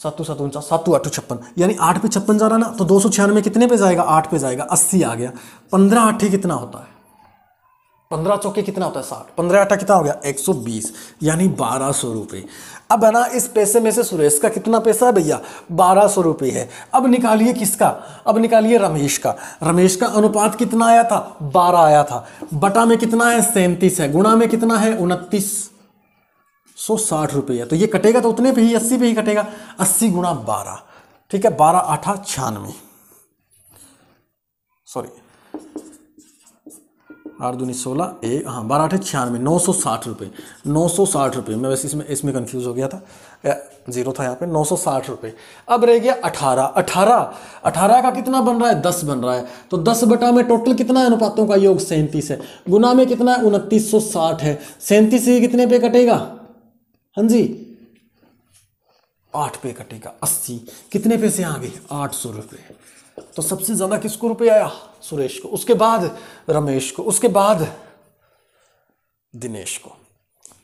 सातों सात उनचास सातों आठों छप्पन यानी आठ पे छप्पन जा रहा ना तो दो सौ छियानवे कितने पे जाएगा आठ पे जाएगा अस्सी आ गया पंद्रह अठे कितना होता है पंद्रह चौके कितना होता है साठ पंद्रह आठा कितना हो गया एक सौ बीस यानी बारह सौ रुपये अब है ना इस पैसे में से सुरेश का कितना पैसा है भैया बारह सौ रुपये है अब निकालिए किसका अब निकालिए रमेश का रमेश का अनुपात कितना आया था बारह आया था बटा में कितना है सैंतीस है गुणा में कितना है उनतीस सौ साठ रुपये तो ये कटेगा तो उतने पे ही अस्सी पे ही कटेगा अस्सी गुणा बारह ठीक है बारह आठा छियानवे सॉरी आठ दूनी सोलह एक हाँ बारह अठे छियानवे नौ सौ साठ रुपये नौ सौ साठ रुपये मैं वैसे इसमें इसमें कंफ्यूज हो गया था जीरो था यहाँ पे नौ सौ साठ रुपये अब रह गया अठारह अठारह अठारह का कितना बन रहा है दस बन रहा है तो दस बटा में टोटल कितना है अनुपातों का योग सैंतीस है गुना में कितना है उनतीस सौ साठ है सैंतीस से कितने पे कटेगा हाँ जी आठ पे कटेगा अस्सी कितने पे से आ गई आठ सौ रुपये तो सबसे ज़्यादा किसको रुपये आया सुरेश को उसके बाद रमेश को उसके बाद दिनेश को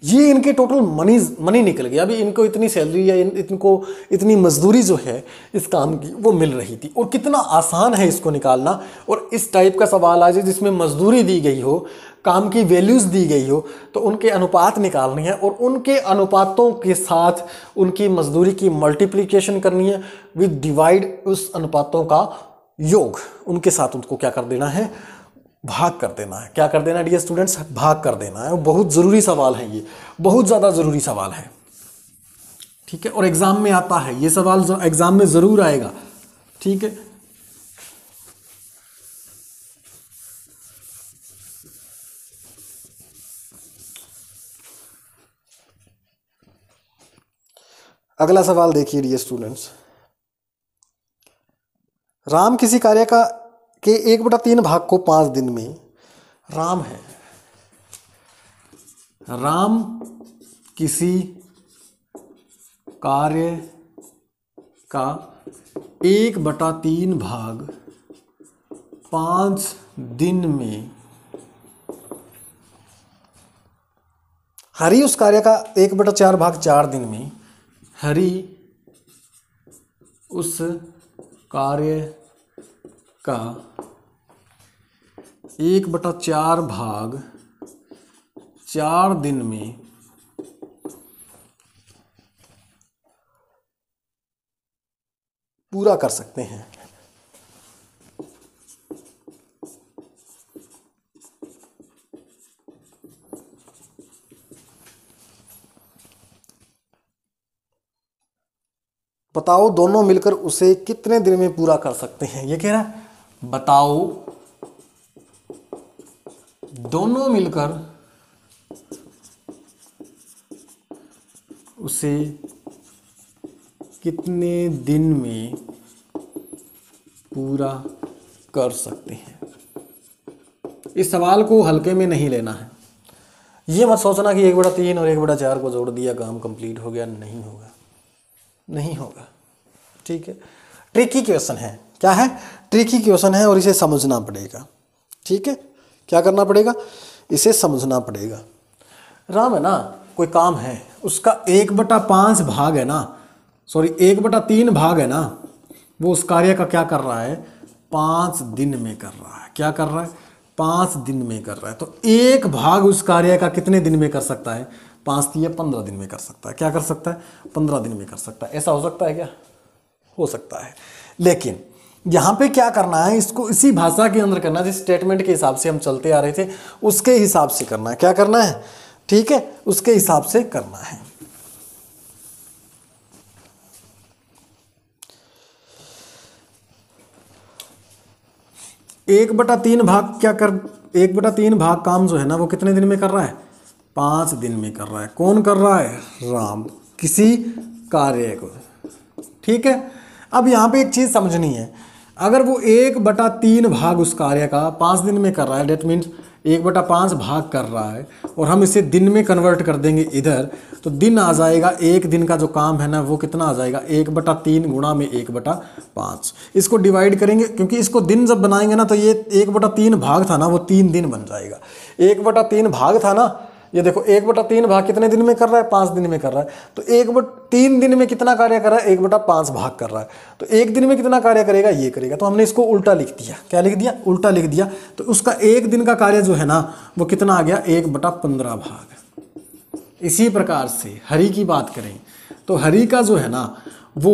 ये इनके टोटल मनी मनी निकल गया अभी इनको इतनी सैलरी या इन, इनको इतनी मजदूरी जो है इस काम की वो मिल रही थी और कितना आसान है इसको निकालना और इस टाइप का सवाल आ जाए जिसमें मजदूरी दी गई हो काम की वैल्यूज़ दी गई हो तो उनके अनुपात निकालनी है और उनके अनुपातों के साथ उनकी मजदूरी की मल्टीप्लीकेशन करनी है विद डिवाइड उस अनुपातों का योग उनके साथ उनको क्या कर देना है भाग कर देना है क्या कर देना डी स्टूडेंट्स भाग कर देना है बहुत ज़रूरी सवाल है ये बहुत ज़्यादा ज़रूरी सवाल है ठीक है और एग्ज़ाम में आता है ये सवाल एग्ज़ाम में ज़रूर आएगा ठीक है अगला सवाल देखिए डी स्टूडेंट्स राम किसी कार्य का के एक बटा तीन भाग को पांच दिन में राम है राम किसी कार्य का एक बटा तीन भाग पांच दिन में हरी उस कार्य का एक बटा चार भाग चार दिन में हरि उस कार्य का एक बटा चार भाग चार दिन में पूरा कर सकते हैं बताओ दोनों मिलकर उसे कितने दिन में पूरा कर सकते हैं ये कह रहा है बताओ दोनों मिलकर उसे कितने दिन में पूरा कर सकते हैं इस सवाल को हल्के में नहीं लेना है ये मत सोचना कि एक बड़ा तीन और एक बड़ा चार को जोड़ दिया काम कंप्लीट हो गया नहीं होगा नहीं होगा ठीक है ट्रिकी क्वेश्चन है क्या है ट्रिकी क्वेश्चन है और इसे समझना पड़ेगा ठीक है क्या करना पड़ेगा इसे समझना पड़ेगा राम है ना कोई काम है उसका एक बटा पाँच भाग है ना सॉरी एक बटा तीन भाग है ना वो उस कार्य का क्या कर रहा है पाँच दिन में कर रहा है क्या कर रहा है पाँच दिन में कर रहा है तो एक भाग उस कार्य का कितने दिन में कर सकता है पाँच थी पंद्रह दिन में कर सकता है क्या कर सकता है पंद्रह दिन में कर सकता है ऐसा हो सकता है क्या हो सकता है लेकिन यहाँ पे क्या करना है इसको इसी भाषा के अंदर करना जिस स्टेटमेंट के हिसाब से हम चलते आ रहे थे उसके हिसाब से करना है क्या करना है ठीक है उसके हिसाब से करना है एक बटा तीन भाग क्या कर एक बटा तीन भाग काम जो है ना वो कितने दिन में कर रहा है पाँच दिन में कर रहा है कौन कर रहा है राम किसी कार्य को ठीक है अब यहाँ पे एक चीज़ समझनी है अगर वो एक बटा तीन भाग उस कार्य का पाँच दिन में कर रहा है डेट मीन्स एक बटा पाँच भाग कर रहा है और हम इसे दिन में कन्वर्ट कर देंगे इधर तो दिन आ जाएगा एक दिन का जो काम है ना वो कितना आ जाएगा एक बटा तीन गुणा में एक बटा पाँच इसको डिवाइड करेंगे क्योंकि इसको दिन जब बनाएंगे ना तो ये एक बटा तीन भाग था ना वो तीन दिन बन जाएगा एक बटा तीन भाग था ना ये देखो एक बटा तीन भाग कितने दिन में कर रहा है पाँच दिन में कर रहा है तो एक बट तीन दिन में कितना कार्य कर रहा है एक बटा पाँच भाग कर रहा है तो एक दिन में कितना कार्य करेगा ये करेगा तो हमने इसको उल्टा लिख दिया क्या लिख दिया उल्टा लिख दिया तो उसका एक दिन का कार्य जो है ना वो कितना आ गया एक बटा पंद्रह भाग इसी प्रकार से हरी की बात करें तो हरी का जो है ना वो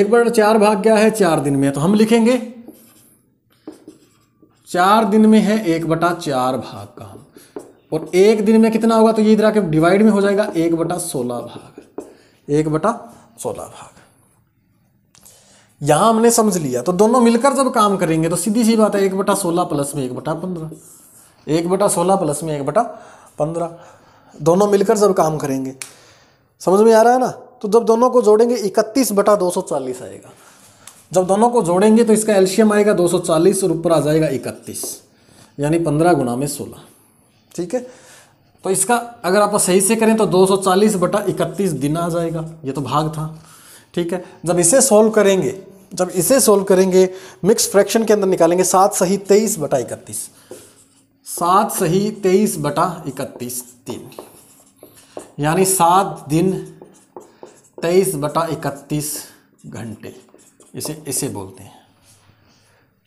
एक बटा चार भाग क्या है चार दिन में तो हम लिखेंगे चार दिन में है एक बटा चार भाग का और एक दिन में कितना होगा तो ये इधर आके डिवाइड में हो जाएगा एक बटा सोलह भाग एक बटा सोलह भाग यहां हमने समझ लिया तो दोनों मिलकर जब काम करेंगे तो सीधी सी बात है एक बटा सोलह प्लस में एक बटा पंद्रह एक बटा सोलह प्लस में एक बटा पंद्रह दोनों मिलकर जब काम करेंगे समझ में आ रहा है ना तो जब दोनों को जोड़ेंगे इकतीस बटा दो सौ चालीस आएगा जब दोनों को जोड़ेंगे तो इसका एल्शियम आएगा दो सौ चालीस और ऊपर आ जाएगा इकतीस यानी पंद्रह गुना में सोलह ठीक है तो इसका अगर आप सही से करें तो 240 बटा इकतीस दिन आ जाएगा ये तो भाग था ठीक है जब इसे सोल्व करेंगे जब इसे सोल्व करेंगे मिक्स फ्रैक्शन के अंदर निकालेंगे सात सही तेईस बटा इकतीस सात सही तेईस बटा इकतीस दिन यानी सात दिन तेईस बटा इकतीस घंटे इसे इसे बोलते हैं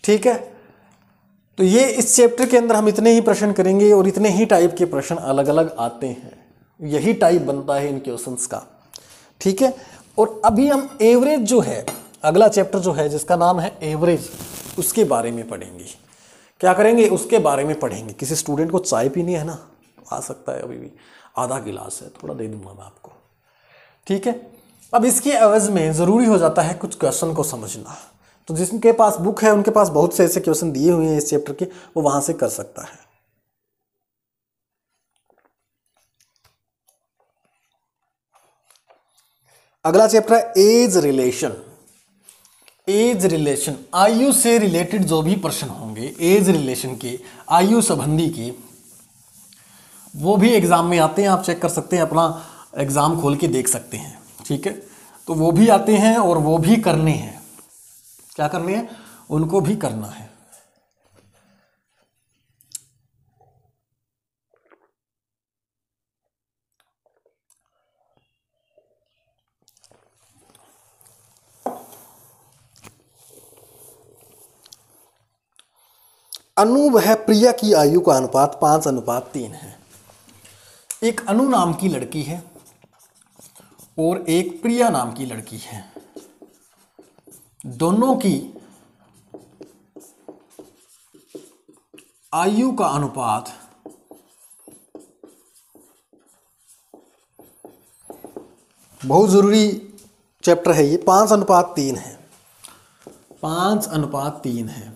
ठीक है तो ये इस चैप्टर के अंदर हम इतने ही प्रश्न करेंगे और इतने ही टाइप के प्रश्न अलग अलग आते हैं यही टाइप बनता है इन क्वेश्चंस का ठीक है और अभी हम एवरेज जो है अगला चैप्टर जो है जिसका नाम है एवरेज उसके बारे में पढ़ेंगे क्या करेंगे उसके बारे में पढ़ेंगे किसी स्टूडेंट को चाय पीनी है ना आ सकता है अभी भी आधा गिलास है थोड़ा दे दूंगा मैं आपको ठीक है अब इसके अवज़ में ज़रूरी हो जाता है कुछ क्वेश्चन को समझना तो जिसके पास बुक है उनके पास बहुत से ऐसे क्वेश्चन दिए हुए हैं इस चैप्टर के वो वहां से कर सकता है अगला चैप्टर है एज रिलेशन एज रिलेशन आयु से रिलेटेड जो भी प्रश्न होंगे एज रिलेशन के आयु संबंधी के वो भी एग्ज़ाम में आते हैं आप चेक कर सकते हैं अपना एग्ज़ाम खोल के देख सकते हैं ठीक है तो वो भी आते हैं और वो भी करने हैं क्या करनी है उनको भी करना है अनु वह प्रिया की आयु का अनुपात पांच अनुपात तीन है एक अनु नाम की लड़की है और एक प्रिया नाम की लड़की है दोनों की आयु का अनुपात बहुत ज़रूरी चैप्टर है ये पांच अनुपात तीन है पांच अनुपात तीन है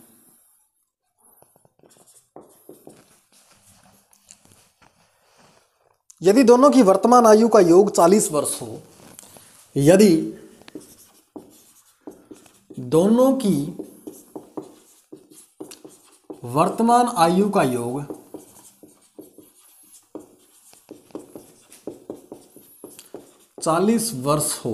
यदि दोनों की वर्तमान आयु का योग चालीस वर्ष हो यदि दोनों की वर्तमान आयु का योग चालीस वर्ष हो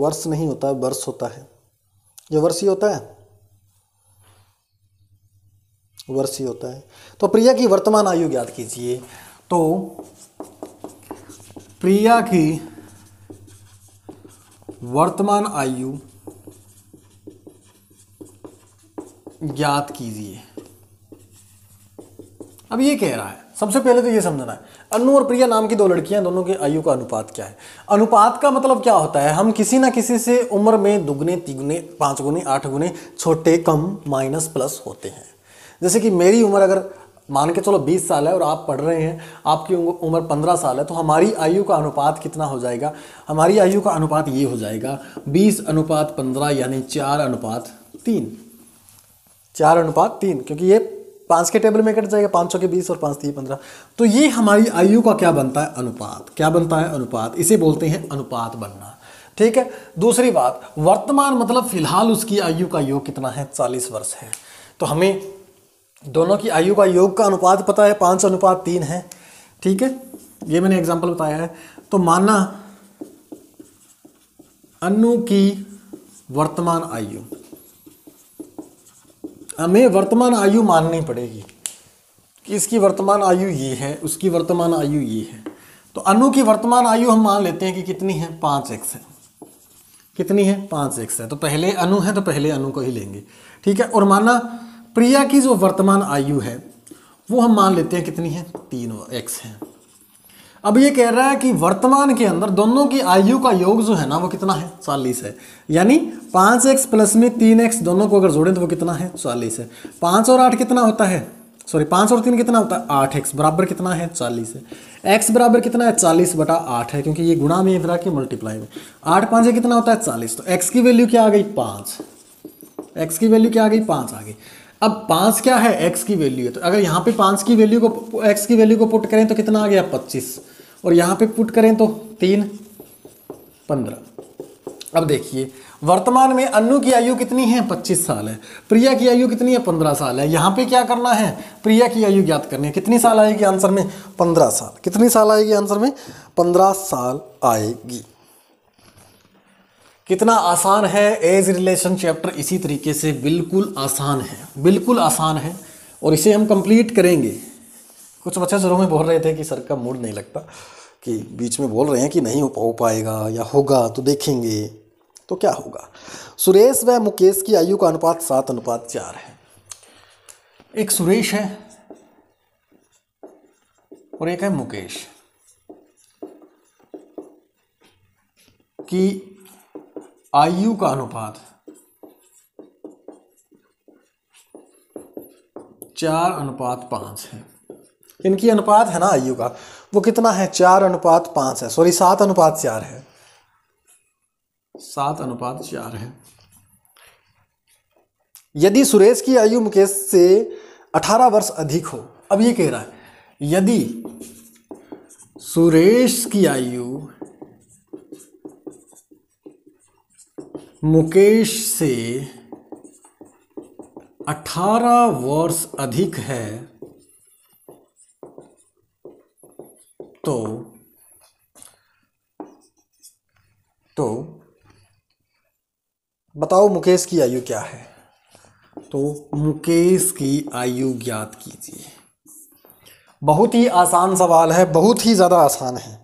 वर्ष नहीं होता वर्ष होता है जो वर्ष ही होता है वर्ष ही होता है तो प्रिया की वर्तमान आयु याद कीजिए तो प्रिया की वर्तमान आयु ज्ञात कीजिए अब ये कह रहा है सबसे पहले तो ये समझना है अनु और प्रिया नाम की दो लड़कियां दोनों के आयु का अनुपात क्या है अनुपात का मतलब क्या होता है हम किसी ना किसी से उम्र में दुगने तिगुने पांच गुने आठ गुने छोटे कम माइनस प्लस होते हैं जैसे कि मेरी उम्र अगर मान के चलो 20 साल है और आप पढ़ रहे हैं आपकी उम्र 15 साल है तो हमारी आयु का अनुपात कितना हो जाएगा हमारी आयु का अनुपात ये हो जाएगा 20 अनुपात 15 यानी चार अनुपात तीन चार अनुपात तीन क्योंकि ये पाँच के टेबल में कट जाएगा पाँच सौ के बीस और पाँच तीन पंद्रह तो ये हमारी आयु का क्या बनता है अनुपात क्या बनता है अनुपात इसे बोलते हैं अनुपात बनना ठीक है दूसरी बात वर्तमान मतलब फिलहाल उसकी आयु का योग कितना है चालीस वर्ष है तो हमें दोनों की आयु का योग का अनुपात पता है पाँच अनुपात तीन है ठीक है ये मैंने एग्जाम्पल बताया है तो माना अनु की वर्तमान आयु हमें वर्तमान आयु माननी पड़ेगी कि इसकी वर्तमान आयु ये है उसकी वर्तमान आयु ये है तो अनु की वर्तमान आयु हम मान लेते हैं कि कितनी है पाँच एक्स है कितनी है पाँच एक्स है तो पहले अनु है तो पहले अनु को ही लेंगे ठीक है और माना प्रिया की जो वर्तमान आयु है वो हम मान लेते हैं कितनी है तीन एक्स है अब ये कह रहा है कि वर्तमान के अंदर दोनों की आयु का योग जो है ना वो कितना है चालीस है यानी पाँच एक्स प्लस में तीन एक्स दोनों को अगर जोड़ें तो वो कितना है चालीस है पाँच और आठ कितना होता है सॉरी पाँच और तीन कितना होता है आठ एक्स बराबर कितना है चालीस है एक्स बराबर कितना है चालीस बटा आठ है क्योंकि ये गुणा में इधरा की मल्टीप्लाई में आठ पाँच कितना होता है चालीस तो एक्स की वैल्यू क्या आ गई पाँच एक्स की वैल्यू क्या आ गई पाँच आ गई अब पाँच क्या है एक्स की वैल्यू है तो अगर यहाँ पे पाँच की वैल्यू को एक्स की वैल्यू को पुट करें तो कितना आ गया पच्चीस और यहाँ पे पुट करें तो तीन पंद्रह अब देखिए वर्तमान में अन्नु की आयु कितनी है पच्चीस साल है प्रिया की आयु कितनी है पंद्रह साल है यहाँ पे क्या करना है प्रिया की आयु ज्ञात करनी है कितनी साल आएगी आंसर में पंद्रह साल कितनी साल आएगी आंसर में पंद्रह साल आएगी कितना आसान है एज रिलेशन चैप्टर इसी तरीके से बिल्कुल आसान है बिल्कुल आसान है और इसे हम कंप्लीट करेंगे कुछ बच्चे शुरू में बोल रहे थे कि सर का मूड नहीं लगता कि बीच में बोल रहे हैं कि नहीं हो पाएगा या होगा तो देखेंगे तो क्या होगा सुरेश व मुकेश की आयु का अनुपात सात अनुपात चार है एक सुरेश है और एक है मुकेश की आयु का अनुपात चार अनुपात पांच है इनकी अनुपात है ना आयु का वो कितना है चार अनुपात पांच है सॉरी सात अनुपात चार है सात अनुपात चार है यदि सुरेश की आयु मुकेश से अठारह वर्ष अधिक हो अब ये कह रहा है यदि सुरेश की आयु मुकेश से अठारह वर्ष अधिक है तो तो बताओ मुकेश की आयु क्या है तो मुकेश की आयु ज्ञात कीजिए बहुत ही आसान सवाल है बहुत ही ज़्यादा आसान है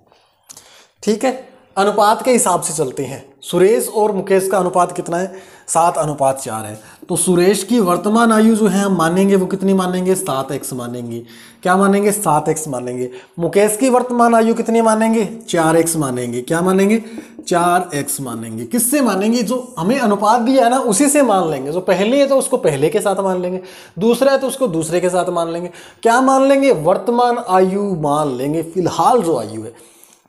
ठीक है अनुपात के हिसाब से चलते हैं सुरेश और मुकेश का अनुपात कितना है सात अनुपात चार है तो सुरेश की वर्तमान आयु जो है हम मानेंगे वो कितनी मानेंगे सात एक्स मानेंगे क्या मानेंगे सात एक्स मानेंगे मुकेश की वर्तमान आयु कितनी मानेंगे चार एक्स मानेंगे क्या मानेंगे चार एक्स मानेंगे किससे मानेंगे जो हमें अनुपात दिया है ना उसी से मान लेंगे जो पहले है तो उसको पहले के साथ मान लेंगे दूसरा है तो उसको दूसरे के साथ मान लेंगे क्या मान लेंगे वर्तमान आयु मान लेंगे फिलहाल जो आयु है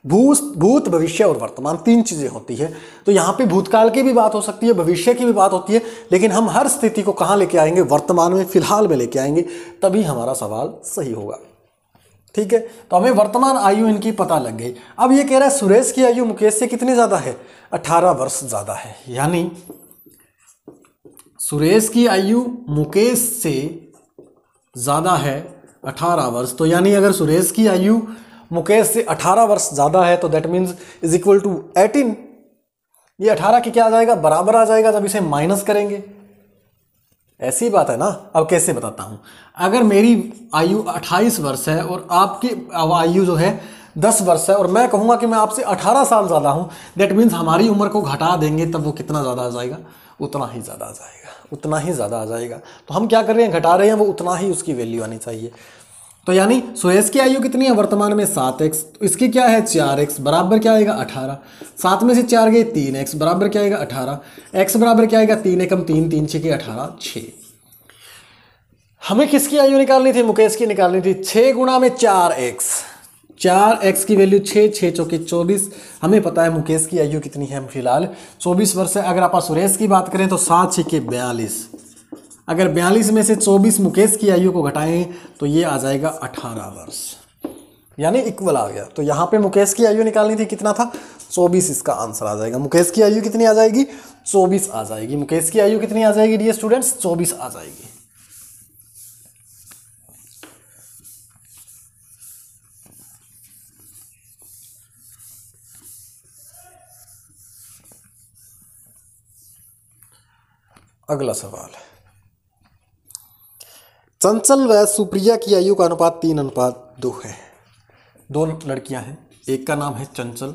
भूत भूत भविष्य और वर्तमान तीन चीज़ें होती है तो यहाँ पे भूतकाल की भी बात हो सकती है भविष्य की भी बात होती है लेकिन हम हर स्थिति को कहाँ लेके आएंगे वर्तमान में फिलहाल में लेके आएंगे तभी हमारा सवाल सही होगा ठीक है तो हमें वर्तमान आयु इनकी पता लग गई अब ये कह रहा है सुरेश की आयु मुकेश से कितनी ज़्यादा है अठारह वर्ष ज़्यादा है यानी सुरेश की आयु मुकेश से ज़्यादा है अठारह वर्ष तो यानी अगर सुरेश की आयु मुकेश से 18 वर्ष ज़्यादा है तो that means is equal to 18 ये 18 के क्या आ जाएगा बराबर आ जाएगा जब इसे माइनस करेंगे ऐसी बात है ना अब कैसे बताता हूँ अगर मेरी आयु 28 वर्ष है और आपकी आयु जो है 10 वर्ष है और मैं कहूँगा कि मैं आपसे 18 साल ज़्यादा हूँ दैट मीन्स हमारी उम्र को घटा देंगे तब वो कितना ज़्यादा आ जाएगा उतना ही ज़्यादा आ जाएगा उतना ही ज़्यादा आ जाएगा तो हम क्या कर रहे हैं घटा रहे हैं वो उतना ही उसकी वैल्यू आनी चाहिए तो यानी सुयस की आयु कितनी है वर्तमान में सात एक्स तो इसकी क्या है चार एक्स बराबर क्या आएगा अठारह सात में से चार गई तीन एक्स बराबर क्या आएगा अठारह एक्स बराबर क्या आएगा तीन एकम तीन तीन छः की अठारह छः हमें किसकी आयु निकालनी थी मुकेश की निकालनी थी छः गुणा में चार एक्स चार एक्स की वैल्यू छः छः चौके चौबीस हमें पता है मुकेश की आयु कितनी है फिलहाल चौबीस वर्ष है अगर आप सुरेश की बात करें तो सात छः के बयालीस अगर बयालीस में से चौबीस मुकेश की आयु को घटाएं तो ये आ जाएगा अठारह वर्ष यानी इक्वल आ गया तो यहाँ पे मुकेश की आयु निकालनी थी कितना था 24 इसका आंसर आ जाएगा मुकेश की आयु कितनी आ जाएगी 24 आ जाएगी मुकेश की आयु कितनी आ जाएगी डी स्टूडेंट्स 24 आ जाएगी अगला सवाल है चंचल व सुप्रिया की आयु का अनुपात तीन अनुपात दो है दो लड़कियां हैं एक का नाम है चंचल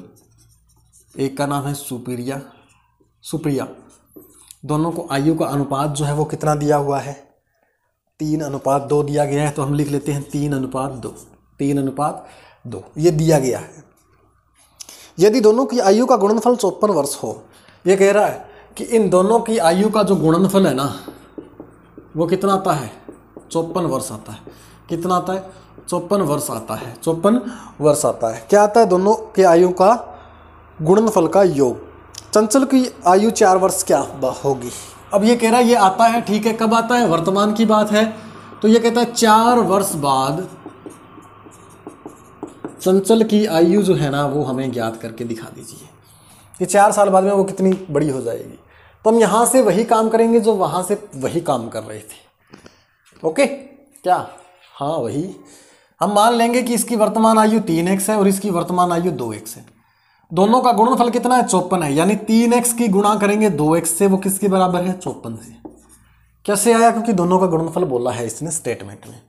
एक का नाम है सुप्रिया सुप्रिया दोनों को आयु का अनुपात जो है वो कितना दिया हुआ है तीन अनुपात दो दिया गया है तो हम लिख लेते हैं तीन अनुपात दो तीन अनुपात दो ये दिया गया है यदि दोनों की आयु का गुणनफल चौपन वर्ष हो ये कह रहा है कि इन दोनों की आयु का जो गुणनफल है ना वो कितना आता है चौपन वर्ष आता है कितना आता है चौपन वर्ष आता है चौपन वर्ष आता है क्या आता है दोनों के आयु का गुणनफल का योग चंचल की आयु चार वर्ष क्या होगी अब ये कह रहा है ये आता है ठीक है कब आता है वर्तमान की बात है तो ये कहता है चार वर्ष बाद चंचल की आयु जो है ना वो हमें ज्ञात करके दिखा दीजिए कि चार साल बाद में वो कितनी बड़ी हो जाएगी तो हम यहाँ से वही काम करेंगे जो वहाँ से वही काम कर रहे थे ओके क्या हाँ वही हम मान लेंगे कि इसकी वर्तमान आयु तीन एक्स है और इसकी वर्तमान आयु दो एक्स है दोनों का गुणनफल कितना है चौपन है यानी तीन एक्स की गुणा करेंगे दो एक्स से वो किसके बराबर है चौपन से कैसे आया क्योंकि दोनों का गुणनफल बोला है इसने स्टेटमेंट में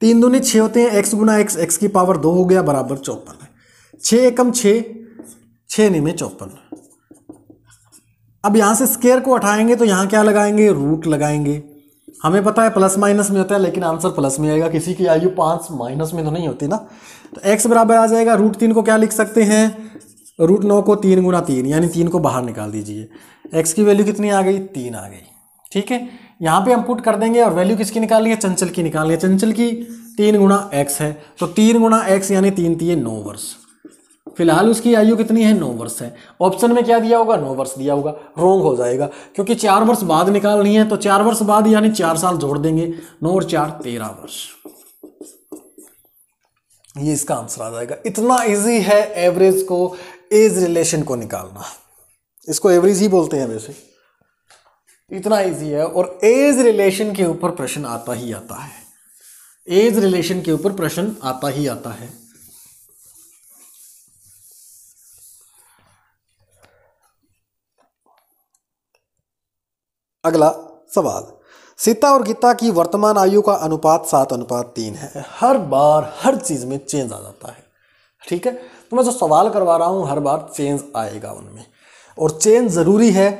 तीन दूनी छः होते हैं एक्स गुना एक्स एक्स की पावर दो हो गया बराबर चौपन है छः एकम छः छः निमे चौपन अब यहाँ से स्केयर को हटाएंगे तो यहाँ क्या लगाएंगे रूट लगाएंगे हमें पता है प्लस माइनस में होता है लेकिन आंसर प्लस में आएगा किसी की आयु पाँच माइनस में तो नहीं होती ना तो एक्स बराबर आ जाएगा रूट तीन को क्या लिख सकते हैं रूट नौ को तीन गुना तीन यानी तीन को बाहर निकाल दीजिए एक्स की वैल्यू कितनी आ गई तीन आ गई ठीक है यहाँ पे हम पुट कर देंगे और वैल्यू किसकी निकालनी है चंचल की निकालनी है चंचल की तीन गुणा एक्स है तो तीन गुणा एक्स यानी तीन तीन नौ वर्ष फिलहाल उसकी आयु कितनी है नौ वर्ष है ऑप्शन में क्या दिया होगा नौ वर्ष दिया होगा रोंग हो जाएगा क्योंकि चार वर्ष बाद निकालनी है तो चार वर्ष बाद यानी चार साल जोड़ देंगे नौ और चार तेरह वर्ष ये इसका आंसर आ जाएगा इतना इजी है एवरेज को एज रिलेशन को निकालना इसको एवरेज ही बोलते हैं वैसे इतना इजी है और एज रिलेशन के ऊपर प्रश्न आता ही आता है एज रिलेशन के ऊपर प्रश्न आता ही आता है अगला सवाल सीता और गीता की वर्तमान आयु का अनुपात सात अनुपात तीन है हर बार हर चीज़ में चेंज आ जाता है ठीक है तो मैं जो सवाल करवा रहा हूँ हर बार चेंज आएगा उनमें और चेंज ज़रूरी है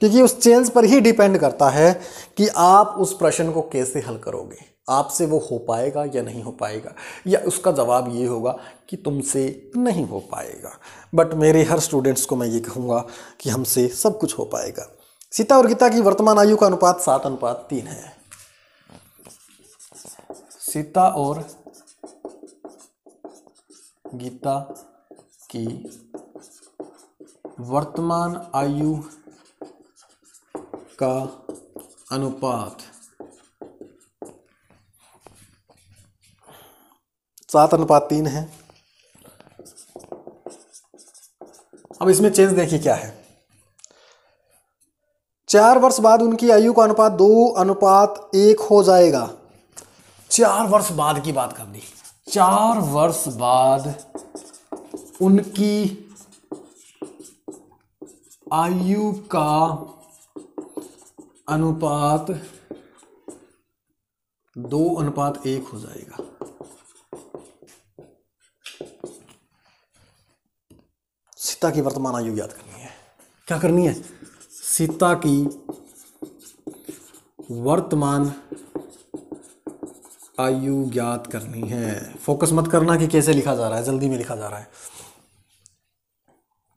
क्योंकि उस चेंज पर ही डिपेंड करता है कि आप उस प्रश्न को कैसे हल करोगे आपसे वो हो पाएगा या नहीं हो पाएगा या उसका जवाब ये होगा कि तुमसे नहीं हो पाएगा बट मेरे हर स्टूडेंट्स को मैं ये कहूँगा कि हमसे सब कुछ हो पाएगा सीता और गीता की वर्तमान आयु का अनुपात सात अनुपात तीन है सीता और गीता की वर्तमान आयु का अनुपात सात अनुपात तीन है अब इसमें चेंज देखिए क्या है चार वर्ष बाद उनकी आयु का अनुपात दो अनुपात एक हो जाएगा चार वर्ष बाद की बात कर दी चार वर्ष बाद उनकी आयु का अनुपात दो अनुपात एक हो जाएगा सीता की वर्तमान आयु याद करनी है क्या करनी है सीता की वर्तमान आयु ज्ञात करनी है फोकस मत करना कि कैसे लिखा जा रहा है जल्दी में लिखा जा रहा है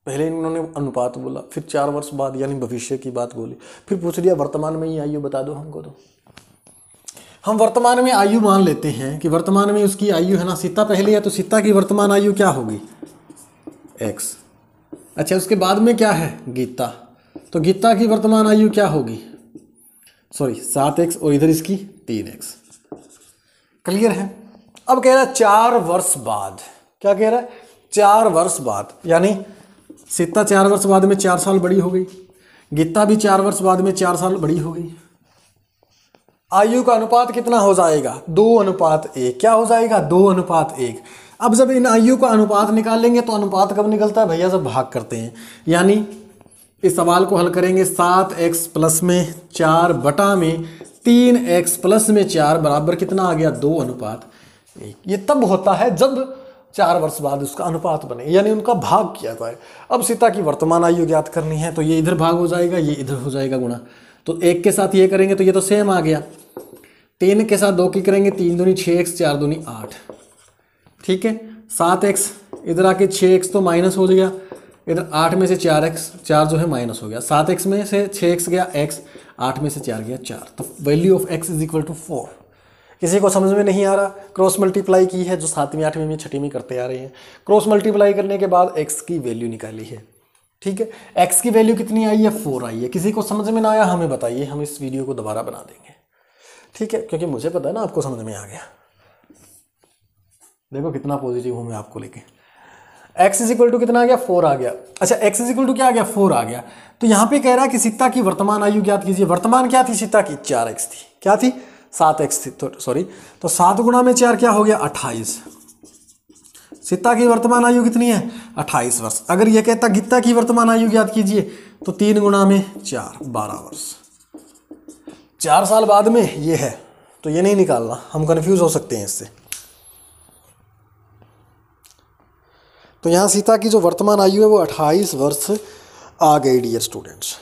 पहले इन्होंने अनुपात बोला फिर चार वर्ष बाद यानी भविष्य की बात बोली फिर पूछ लिया वर्तमान में ही आयु बता दो हमको तो हम वर्तमान में आयु मान लेते हैं कि वर्तमान में उसकी आयु है ना सीता पहले है तो सीता की वर्तमान आयु क्या होगी एक्स अच्छा उसके बाद में क्या है गीता तो गीता की वर्तमान आयु क्या होगी सॉरी सात एक्स और इधर इसकी तीन एक्स क्लियर है अब कह रहा है चार वर्ष बाद क्या कह रहा है चार वर्ष बाद यानी सीता चार वर्ष बाद में चार साल बड़ी हो गई गीता भी चार वर्ष बाद में चार साल बड़ी हो गई आयु का अनुपात कितना हो जाएगा दो अनुपात एक क्या हो जाएगा दो अनुपात एक अब जब इन आयु का अनुपात निकालेंगे तो अनुपात कब निकलता है भैया जब भाग करते हैं यानी इस सवाल को हल करेंगे सात एक्स प्लस में चार बटा में तीन एक्स प्लस में चार बराबर कितना आ गया दो अनुपात एक ये तब होता है जब चार वर्ष बाद उसका अनुपात बने यानी उनका भाग किया जाए अब सीता की वर्तमान आयु ज्ञात करनी है तो ये इधर भाग हो जाएगा ये इधर हो जाएगा गुणा तो एक के साथ ये करेंगे तो ये तो सेम आ गया तीन के साथ दो की करेंगे तीन दूनी छः एक्स चार दूनी आठ ठीक है सात एक्स इधर आके छः एक्स तो माइनस हो गया इधर आठ में से चार एक्स चार जो है माइनस हो गया सात एक्स में से छः एक्स गया एक्स आठ में से चार गया चार तो value of X is equal to four किसी को समझ में नहीं आ रहा क्रॉस मल्टीप्लाई की है जो सातवीं आठवीं में छठी में करते आ रहे हैं क्रॉस मल्टीप्लाई करने के बाद एक्स की वैल्यू निकाली है ठीक है एक्स की वैल्यू कितनी आई है फोर आई है किसी को समझ में ना आया हमें बताइए हम इस वीडियो को दोबारा बना देंगे ठीक है क्योंकि मुझे पता है ना आपको समझ में आ गया देखो कितना पॉजिटिव हूँ मैं आपको लेके एक्स इज इक्वल टू कितना आ गया फोर आ गया अच्छा एक्स इज इक्वल टू क्या आ गया फोर आ गया तो यहाँ पे कह रहा है कि सिक्ता की वर्तमान आयु ज्ञात कीजिए वर्तमान क्या थी सीता की चार एक्स थी क्या थी सात एक्स थी तो सॉरी तो सात गुणा में चार क्या हो गया अट्ठाईस सिक्ता की वर्तमान आयु कितनी है अट्ठाईस वर्ष अगर ये कहता गीता की वर्तमान आयु ज्ञात कीजिए तो तीन गुणा में चार बारह वर्ष चार साल बाद में ये है तो ये नहीं निकालना हम कन्फ्यूज हो सकते हैं इससे तो यहाँ सीता की जो वर्तमान आयु है वो अट्ठाईस वर्ष आ गई डियर स्टूडेंट्स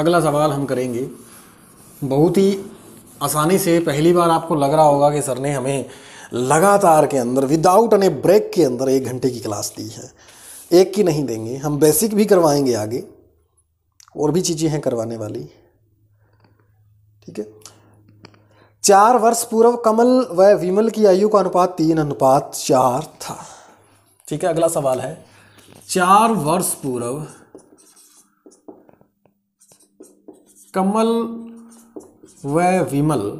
अगला सवाल हम करेंगे बहुत ही आसानी से पहली बार आपको लग रहा होगा कि सर ने हमें लगातार के अंदर विदाउट अने ब्रेक के अंदर एक घंटे की क्लास दी है एक की नहीं देंगे हम बेसिक भी करवाएंगे आगे और भी चीज़ें हैं करवाने वाली ठीक है चार वर्ष पूर्व कमल व विमल की आयु का अनुपात तीन अनुपात चार था ठीक है अगला सवाल है चार वर्ष पूर्व कमल व विमल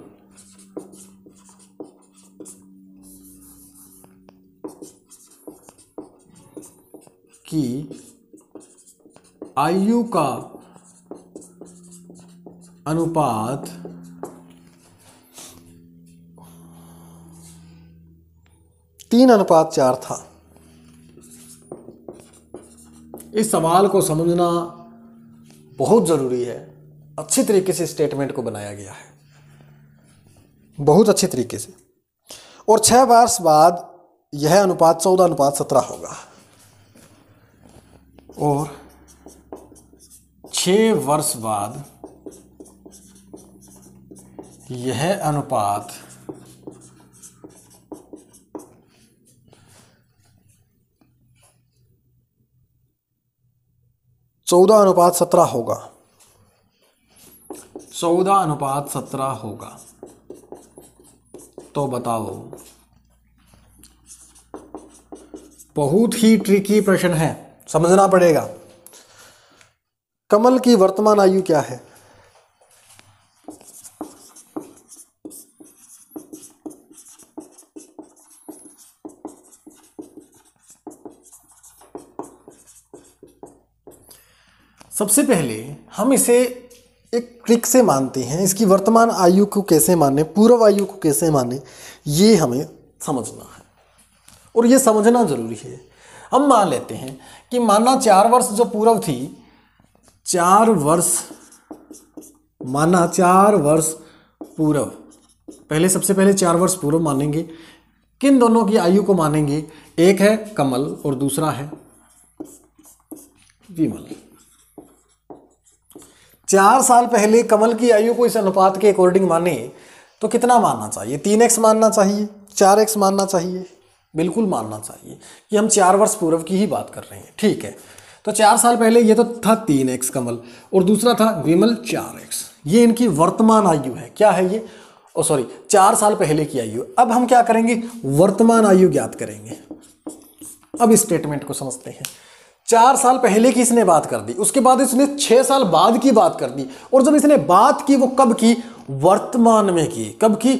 की आयु का अनुपात तीन अनुपात चार था इस सवाल को समझना बहुत ज़रूरी है अच्छी तरीके से स्टेटमेंट को बनाया गया है बहुत अच्छे तरीके से और छह वर्ष बाद यह अनुपात चौदह अनुपात सत्रह होगा और छह वर्ष बाद यह अनुपात चौदह अनुपात सत्रह होगा चौदह अनुपात सत्रह होगा तो बताओ बहुत ही ट्रिकी प्रश्न है समझना पड़ेगा कमल की वर्तमान आयु क्या है सबसे पहले हम इसे एक ट्रिक से मानते हैं इसकी वर्तमान आयु को कैसे माने पूर्व आयु को कैसे माने ये हमें समझना है और ये समझना ज़रूरी है हम मान लेते हैं कि माना चार वर्ष जो पूर्व थी चार वर्ष माना चार वर्ष पूर्व पहले सबसे पहले चार वर्ष पूर्व मानेंगे किन दोनों की आयु को मानेंगे एक है कमल और दूसरा है विमल चार साल पहले कमल की आयु को इस अनुपात के अकॉर्डिंग माने तो कितना मानना चाहिए तीन एक्स मानना चाहिए चार एक्स मानना चाहिए बिल्कुल मानना चाहिए कि हम चार वर्ष पूर्व की ही बात कर रहे हैं ठीक है तो चार साल पहले ये तो था तीन एक्स कमल और दूसरा था विमल चार एक्स ये इनकी वर्तमान आयु है क्या है ये ओ सॉरी चार साल पहले की आयु अब हम क्या करेंगे वर्तमान आयु ज्ञात करेंगे अब इस स्टेटमेंट को समझते हैं चार साल पहले की इसने बात कर दी उसके बाद इसने छः साल बाद की बात कर दी और जब इसने बात की वो कब की वर्तमान में की कब की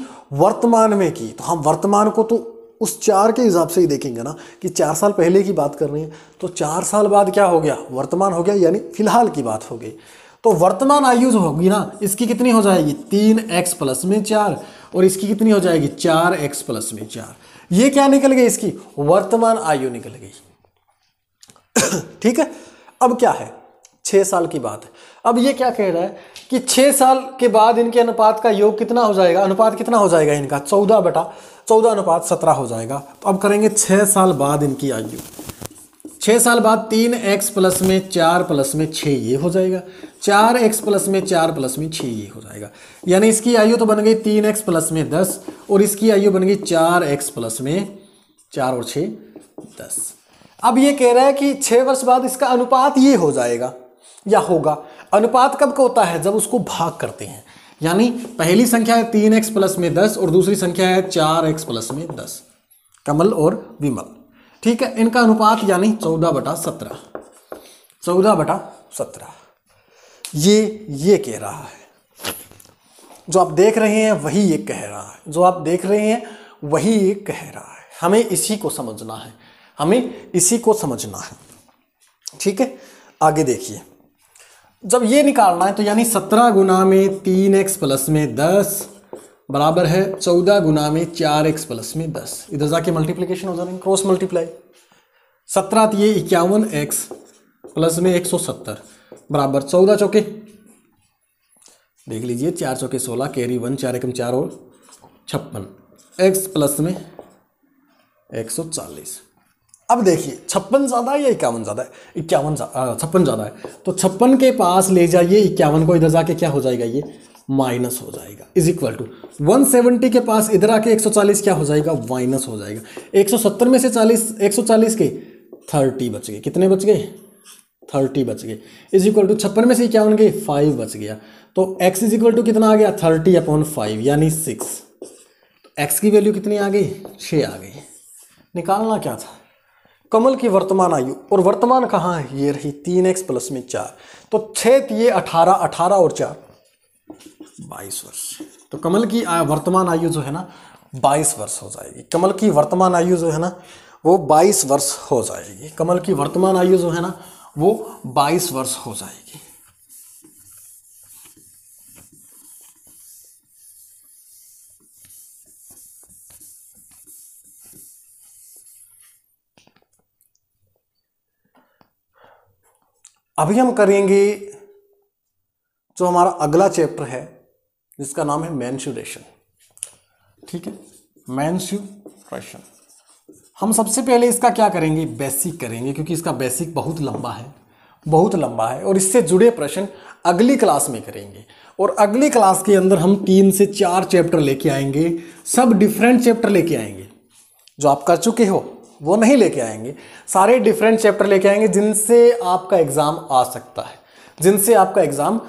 वर्तमान में की तो हम वर्तमान को तो उस चार के हिसाब से ही देखेंगे ना कि चार साल पहले की बात कर रही है तो चार साल बाद क्या हो गया वर्तमान हो गया यानी फिलहाल की बात हो गई तो वर्तमान आयु जो होगी ना इसकी कितनी हो जाएगी तीन एक्स प्लस में चार और इसकी कितनी हो जाएगी चार एक्स प्लस में चार ये क्या निकल गई इसकी वर्तमान आयु निकल गई ठीक है अब क्या है छः साल की बात है अब ये क्या कह रहा है कि छः साल के बाद इनके अनुपात का योग कितना हो जाएगा अनुपात कितना हो जाएगा इनका चौदह बटा चौदह अनुपात सत्रह हो जाएगा तो अब करेंगे छः साल बाद इनकी आयु छः साल बाद तीन एक्स प्लस में चार प्लस में छः ये हो जाएगा चार एक्स प्लस में चार प्लस में छः ये हो जाएगा यानी इसकी आयु तो बन गई तीन एक्स प्लस में दस और इसकी आयु बन गई चार एक्स प्लस में चार और छः दस अब ये कह रहा है कि छः वर्ष बाद इसका अनुपात ये हो जाएगा या होगा अनुपात कब का होता है जब उसको भाग करते हैं यानी पहली संख्या है तीन एक्स प्लस में दस और दूसरी संख्या है चार एक्स प्लस में दस कमल और विमल ठीक है इनका अनुपात यानी चौदह बटा सत्रह चौदह बटा सत्रह ये ये कह रहा है जो आप देख रहे हैं वही ये कह रहा है जो आप देख रहे हैं वही ये कह रहा है हमें इसी को समझना है हमें इसी को समझना है ठीक है आगे देखिए जब ये निकालना है तो यानी सत्रह गुना में तीन एक्स प्लस में दस बराबर है चौदह गुना में चार एक्स प्लस में दस इधर जाके मल्टीप्लीकेशन हो जाएंगे क्रॉस मल्टीप्लाई सत्रह तो ये इक्यावन एक्स प्लस में एक सौ सत्तर बराबर चौदह चौके देख लीजिए चार चौके सोलह कैरी वन चार एकम चार और छप्पन एक्स प्लस में एक सौ चालीस अब देखिए छप्पन ज़्यादा है या इक्यावन ज़्यादा है इक्यावन छप्पन ज़्यादा है तो छप्पन के पास ले जाइए इक्यावन को इधर जाके क्या हो जाएगा ये माइनस हो जाएगा इज इक्वल टू 170 के पास इधर आके 140 क्या हो जाएगा माइनस हो जाएगा 170 में से 40 140 के 30 बच गए कितने बच गए 30 बच गए इज इक्वल टू छप्पन में से इक्यावन के 5 बच गया तो x इज इक्वल टू कितना आ गया 30 अपॉन फाइव यानी 6 तो x की वैल्यू कितनी आ गई 6 आ गई निकालना क्या था कमल की वर्तमान आयु और वर्तमान कहाँ है ये रही तीन एक्स प्लस में चार तो छः ये अठारह अठारह और चार बाईस वर्ष तो कमल की वर्तमान आयु जो है ना बाईस वर्ष हो जाएगी कमल की वर्तमान आयु जो है ना वो बाईस वर्ष हो जाएगी कमल की वर्तमान आयु जो है ना वो बाईस वर्ष हो जाएगी अभी हम करेंगे जो हमारा अगला चैप्टर है जिसका नाम है मैंशुरेशन ठीक है मैंशुरेशन हम सबसे पहले इसका क्या करेंगे बेसिक करेंगे क्योंकि इसका बेसिक बहुत लंबा है बहुत लंबा है और इससे जुड़े प्रश्न अगली क्लास में करेंगे और अगली क्लास के अंदर हम तीन से चार चैप्टर लेके आएंगे सब डिफरेंट चैप्टर लेके आएंगे जो आप कर चुके हो वो नहीं लेके आएंगे सारे डिफरेंट चैप्टर लेके आएंगे जिनसे आपका एग्ज़ाम आ सकता है जिनसे आपका एग्ज़ाम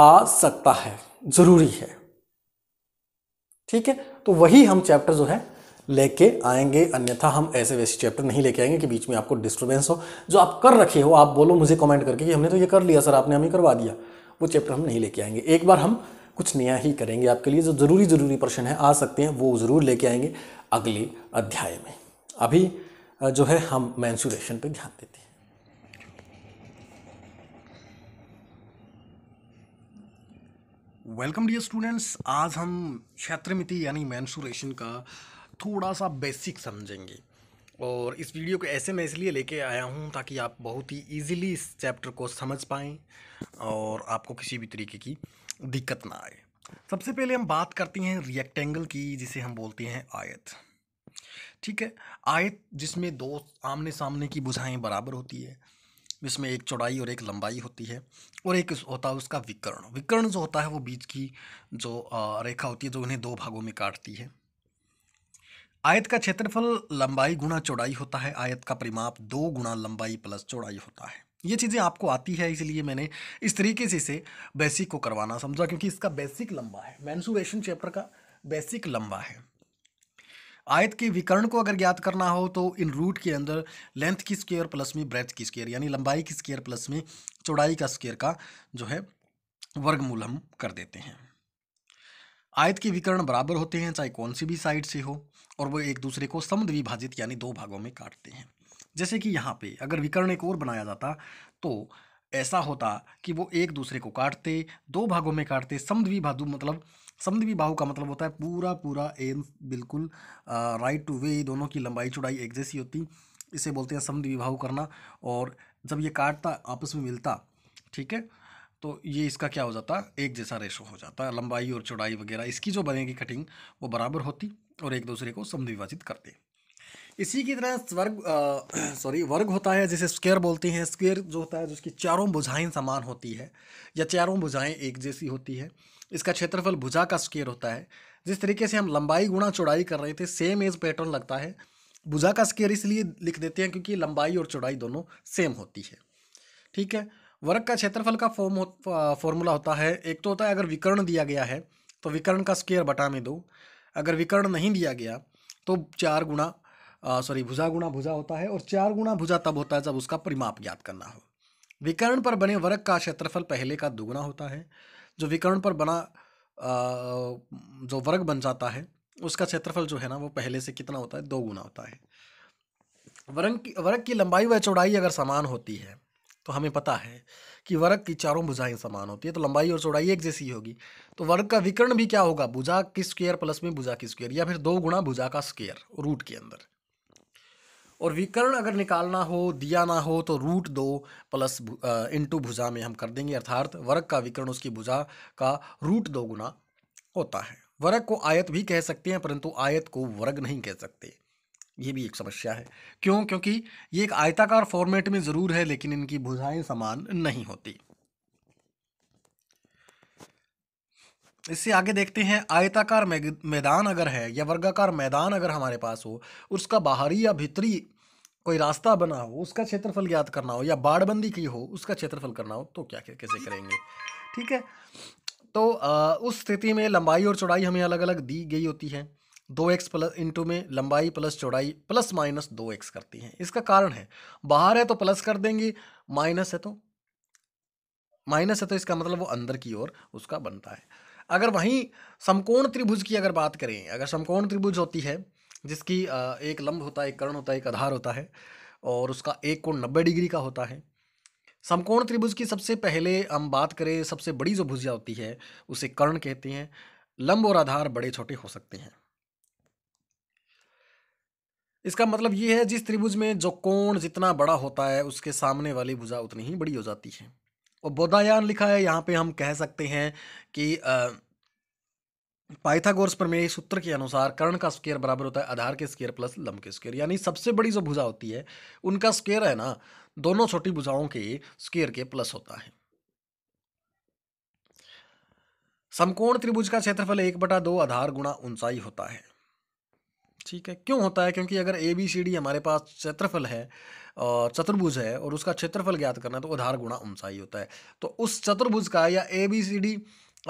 आ सकता है ज़रूरी है ठीक है तो वही हम चैप्टर जो है लेके आएंगे अन्यथा हम ऐसे वैसे चैप्टर नहीं लेके आएंगे कि बीच में आपको डिस्टर्बेंस हो जो आप कर रखे हो आप बोलो मुझे कमेंट करके कि हमने तो ये कर लिया सर आपने हमें करवा दिया वो चैप्टर हम नहीं लेके आएंगे एक बार हम कुछ नया ही करेंगे आपके लिए जो ज़रूरी ज़रूरी प्रश्न है आ सकते हैं वो ज़रूर लेके आएंगे अगले अध्याय में अभी जो है हम मैंसुरेशन पे ध्यान देते हैं वेलकम डियर स्टूडेंट्स आज हम क्षेत्रमिति यानी मैंसुरेशन का थोड़ा सा बेसिक समझेंगे और इस वीडियो को ऐसे मैं इसलिए लेके आया हूँ ताकि आप बहुत ही इजीली इस चैप्टर को समझ पाएँ और आपको किसी भी तरीके की दिक्कत ना आए सबसे पहले हम बात करते हैं रिएक्टेंगल की जिसे हम बोलते हैं आयत ठीक है आयत जिसमें दो आमने सामने की बुझाएँ बराबर होती है जिसमें एक चौड़ाई और एक लंबाई होती है और एक होता है उसका विकर्ण विकर्ण जो होता है वो बीच की जो रेखा होती है जो उन्हें दो भागों में काटती है आयत का क्षेत्रफल लंबाई गुणा चौड़ाई होता है आयत का परिमाप दो गुणा लंबाई प्लस चौड़ाई होता है ये चीज़ें आपको आती है इसलिए मैंने इस तरीके से इसे बेसिक को करवाना समझा क्योंकि इसका बेसिक लंबा है मैंसुरेशन चैप्टर का बेसिक लंबा है आयत के विकर्ण को अगर ज्ञात करना हो तो इन रूट के अंदर लेंथ की स्केयर प्लस में ब्रेथ की स्केयर यानी लंबाई की स्केयर प्लस में चौड़ाई का स्केयर का जो है वर्गमूल हम कर देते हैं आयत के विकर्ण बराबर होते हैं चाहे कौन सी भी साइड से हो और वो एक दूसरे को समद्विभाजित यानी दो भागों में काटते हैं जैसे कि यहाँ पे अगर विकर्ण एक और बनाया जाता तो ऐसा होता कि वो एक दूसरे को काटते दो भागों में काटते समद्विभाजु मतलब समद्वी बाहु का मतलब होता है पूरा पूरा एन बिल्कुल राइट टू वे दोनों की लंबाई चौड़ाई एक जैसी होती इसे बोलते हैं समद्वी बाहु करना और जब ये काटता आपस में मिलता ठीक है तो ये इसका क्या हो जाता एक जैसा रेशो हो जाता है लंबाई और चौड़ाई वगैरह इसकी जो बनेगी कटिंग वो बराबर होती और एक दूसरे को समद्विभाजित करते इसी की तरह स्वर्ग सॉरी वर्ग होता है जिसे स्क्वेयर बोलते हैं स्क्वेयर जो होता है जिसकी चारों बुझाएँ समान होती है या चारों बुझाएँ एक जैसी होती है इसका क्षेत्रफल भुजा का स्केयर होता है जिस तरीके से हम लंबाई गुणा चौड़ाई कर रहे थे सेम एज पैटर्न लगता है भुजा का स्केयर इसलिए लिख देते हैं क्योंकि लंबाई और चौड़ाई दोनों सेम होती है ठीक है वर्ग का क्षेत्रफल का फॉर्म फॉर्मूला होता है एक तो होता है अगर विकर्ण दिया गया है तो विकर्ण का स्केयर बटा में दो अगर विकर्ण नहीं दिया गया तो चार गुणा सॉरी भुजा गुणा भुजा होता है और चार गुणा भुजा तब होता है जब उसका परिमाप ज्ञात करना हो विकर्ण पर बने वर्ग का क्षेत्रफल पहले का दुगुना होता है जो विकर्ण पर बना जो वर्ग बन जाता है उसका क्षेत्रफल जो है ना वो पहले से कितना होता है दो गुना होता है वर्ग की वर्ग की लंबाई व चौड़ाई अगर समान होती है तो हमें पता है कि वर्ग की चारों भुजाएं समान होती है तो लंबाई और चौड़ाई एक जैसी होगी तो वर्ग का विकर्ण भी क्या होगा भुजा की स्क्वेयर प्लस में भुजा की स्क्वेयर या फिर दो गुणा भुजा का स्क्वेयर रूट के अंदर और विकर्ण अगर निकालना हो दिया ना हो तो रूट दो प्लस इंटू भुजा में हम कर देंगे अर्थात वर्ग का विकर्ण उसकी भुजा का रूट दो गुना होता है वर्ग को आयत भी कह सकते हैं परंतु आयत को वर्ग नहीं कह सकते ये भी एक समस्या है क्यों क्योंकि ये एक आयताकार फॉर्मेट में ज़रूर है लेकिन इनकी भुजाएं समान नहीं होती इससे आगे देखते हैं आयताकार मैदान अगर है या वर्गाकार मैदान अगर हमारे पास हो उसका बाहरी या भीतरी कोई रास्ता बना हो उसका क्षेत्रफल ज्ञात करना हो या बाड़बंदी की हो उसका क्षेत्रफल करना हो तो क्या कैसे करेंगे ठीक है तो आ, उस स्थिति में लंबाई और चौड़ाई हमें अलग अलग दी गई होती है दो एक्स प्लस इंटू में लंबाई प्लस चौड़ाई प्लस माइनस दो एक्स करती हैं इसका कारण है बाहर है तो प्लस कर देंगे माइनस है तो माइनस है तो इसका मतलब वो अंदर की ओर उसका बनता है अगर वहीं समकोण त्रिभुज की अगर बात करें अगर समकोण त्रिभुज होती है जिसकी एक लंब होता है एक कर्ण होता है एक आधार होता है और उसका एक कोण नब्बे डिग्री का होता है समकोण त्रिभुज की सबसे पहले हम बात करें सबसे बड़ी जो भुजा होती है उसे कर्ण कहते हैं लंब और आधार बड़े छोटे हो सकते हैं इसका मतलब ये है जिस त्रिभुज में जो कोण जितना बड़ा होता है उसके सामने वाली भुजा उतनी ही बड़ी हो जाती है और बोधायान लिखा है यहाँ पे हम कह सकते हैं कि पाइथागोरस प्रमेय सूत्र के अनुसार कर्ण का स्केयर बराबर होता है आधार के स्केयर प्लस लंब के स्केयर यानी सबसे बड़ी जो भुजा होती है उनका स्केयर है ना दोनों छोटी भुजाओं के स्केयर के प्लस होता है समकोण त्रिभुज का क्षेत्रफल एक बटा दो आधार गुणा ऊंचाई होता है ठीक है क्यों होता है क्योंकि अगर ए बी सी डी हमारे पास क्षेत्रफल है चतुर्भुज है और उसका क्षेत्रफल ज्ञात करना है तो आधार गुणा ऊंचाई होता है तो उस चतुर्भुज का या ए बी सी डी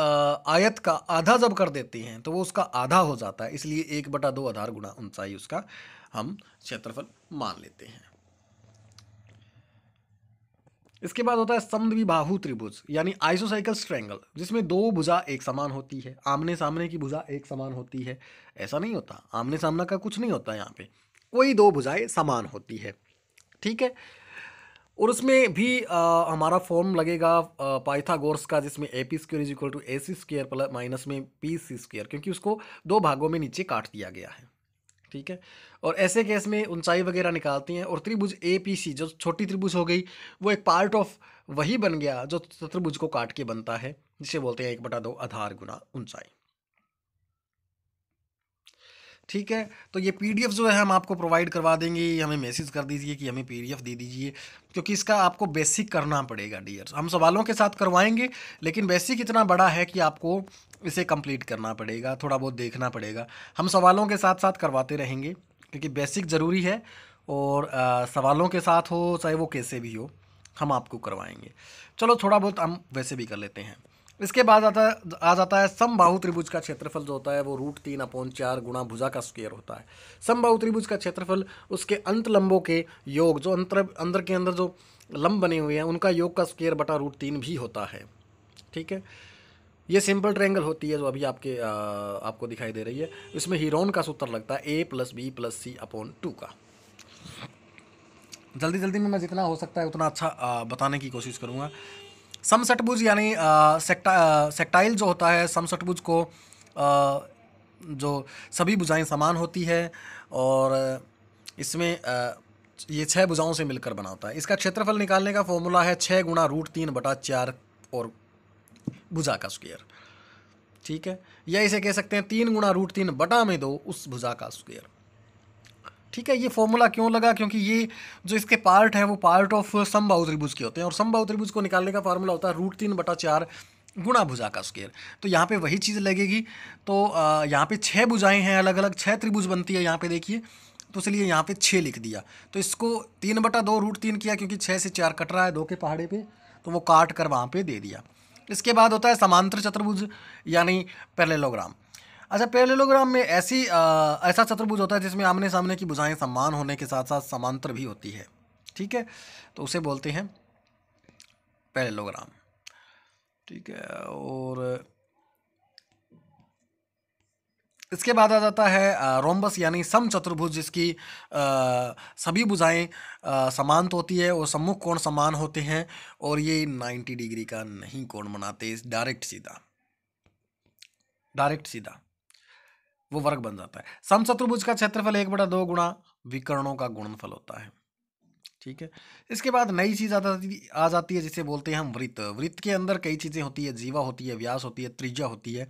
आयत का आधा जब कर देती हैं तो वो उसका आधा हो जाता है इसलिए एक बटा दो आधार गुणा ऊंचाई उसका हम क्षेत्रफल मान लेते हैं इसके बाद होता है समद्विबाहु त्रिभुज यानी आइसोसाइकल स्ट्रेंगल जिसमें दो भुजा एक समान होती है आमने सामने की भुजा एक समान होती है ऐसा नहीं होता आमने सामने का कुछ नहीं होता यहाँ पे कोई दो भुजाएं समान होती है ठीक है और उसमें भी आ, हमारा फॉर्म लगेगा पाइथागोरस का जिसमें A P square is equal to A C square plus minus में पी सी स्क्र क्योंकि उसको दो भागों में नीचे काट दिया गया है ठीक है और ऐसे केस में ऊंचाई वगैरह निकालती हैं और त्रिभुज ए पी सी जो छोटी त्रिभुज हो गई वो एक पार्ट ऑफ वही बन गया जो चतुर्भुज को काट के बनता है जिसे बोलते हैं एक बटा दो आधार गुना ऊंचाई ठीक है तो ये पी जो है हम आपको प्रोवाइड करवा देंगे हमें मैसेज कर दीजिए कि हमें पी दे दीजिए क्योंकि इसका आपको बेसिक करना पड़ेगा डियर्स हम सवालों के साथ करवाएंगे लेकिन बेसिक इतना बड़ा है कि आपको इसे कंप्लीट करना पड़ेगा थोड़ा बहुत देखना पड़ेगा हम सवालों के साथ साथ करवाते रहेंगे क्योंकि बेसिक ज़रूरी है और आ, सवालों के साथ हो चाहे वो कैसे भी हो हम आपको करवाएंगे चलो थोड़ा बहुत हम वैसे भी कर लेते हैं इसके बाद आता आ जाता है समबाहु त्रिभुज का क्षेत्रफल जो होता है वो रूट तीन अपॉन चार गुणा भुजा का स्क्वेयर होता है समबाहु त्रिभुज का क्षेत्रफल उसके अंत लंबों के योग जो अंतर अंदर के अंदर जो लंब बने हुए हैं उनका योग का स्क्वेयर बटा रूट तीन भी होता है ठीक है ये सिंपल ट्रायंगल होती है जो अभी आपके आ, आपको दिखाई दे रही है इसमें हीरोन का सूत्र लगता है A plus B plus C upon two का जल्दी जल्दी में मैं जितना हो सकता है उतना अच्छा आ, बताने की कोशिश करूँगा समसटभुज यानी सेक्टा सेक्टाइल जो होता है समसटभुज को आ, जो सभी भुजाएं समान होती है और इसमें आ, ये छः भुजाओं से मिलकर बना होता है इसका क्षेत्रफल निकालने का फॉर्मूला है छः गुणा रूट तीन बटा चार और भुजा का स्क्वेयर ठीक है या इसे कह सकते हैं तीन गुणा रूट तीन बटा में दो उस भुजा का स्क्वेयर ठीक है ये फॉर्मूला क्यों लगा क्योंकि ये जो इसके पार्ट है वो पार्ट ऑफ सम बहुत्रिभुज के होते हैं और सम बहुत्रिभुज को निकालने का फार्मूला होता है रूट तीन बटा चार गुणा भुजा का स्केयर तो यहाँ पे वही चीज़ लगेगी तो यहाँ पे छः भुजाएं हैं अलग अलग छः त्रिभुज बनती है यहाँ पे देखिए तो इसलिए यहाँ पे छः लिख दिया तो इसको तीन बटा दो रूट तीन किया क्योंकि छः से चार कट रहा है दो के पहाड़े पे तो वो काट कर वहाँ पे दे दिया इसके बाद होता है समांतर चतुर्भुज यानी पैरेलोग्राम अच्छा पेलेलोग्राम में ऐसी आ, ऐसा चतुर्भुज होता है जिसमें आमने सामने की बुझाएँ समान होने के साथ साथ समांतर भी होती है ठीक है तो उसे बोलते हैं पेरेलोग्राम ठीक है और इसके बाद आ जाता है रोम्बस यानी सम चतुर्भुज जिसकी आ, सभी बुझाएँ समान होती है और सम्मुख कोण समान होते हैं और ये 90 डिग्री का नहीं कोण बनाते डायरेक्ट सीधा डायरेक्ट सीधा वो वर्ग बन जाता है समचतुर्भुज का क्षेत्रफल एक बटा दो गुणा विकर्णों का गुणनफल होता है ठीक है इसके बाद नई चीज़ आ जाती आ जाती है जिसे बोलते हैं हम वृत्त वृत्त के अंदर कई चीज़ें होती है जीवा होती है व्यास होती है त्रिज्या होती है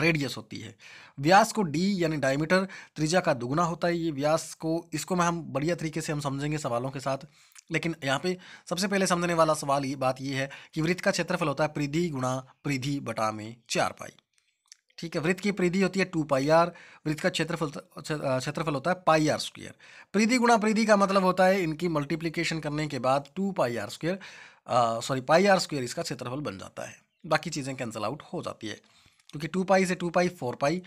रेडियस होती है व्यास को डी यानी डायमीटर त्रिज्या का दुगुना होता है ये व्यास को इसको मैं हम बढ़िया तरीके से हम समझेंगे सवालों के साथ लेकिन यहाँ पे सबसे पहले समझने वाला सवाल ये बात ये है कि वृत्त का क्षेत्रफल होता है प्रीधि गुणा प्रीधि बटा में चार पाई ठीक है वृत्त की परिधि होती है टू पाई आर वृत्त का क्षेत्रफल क्षेत्रफल होता है पाई आर स्क्वेयर परिधि गुणा परिधि का मतलब होता है इनकी मल्टीप्लीकेशन करने के बाद two pi R square sorry pi R square इसका क्षेत्रफल बन जाता है बाकी चीज़ें कैंसिल आउट हो जाती है क्योंकि टू पाई से टू पाई फोर पाई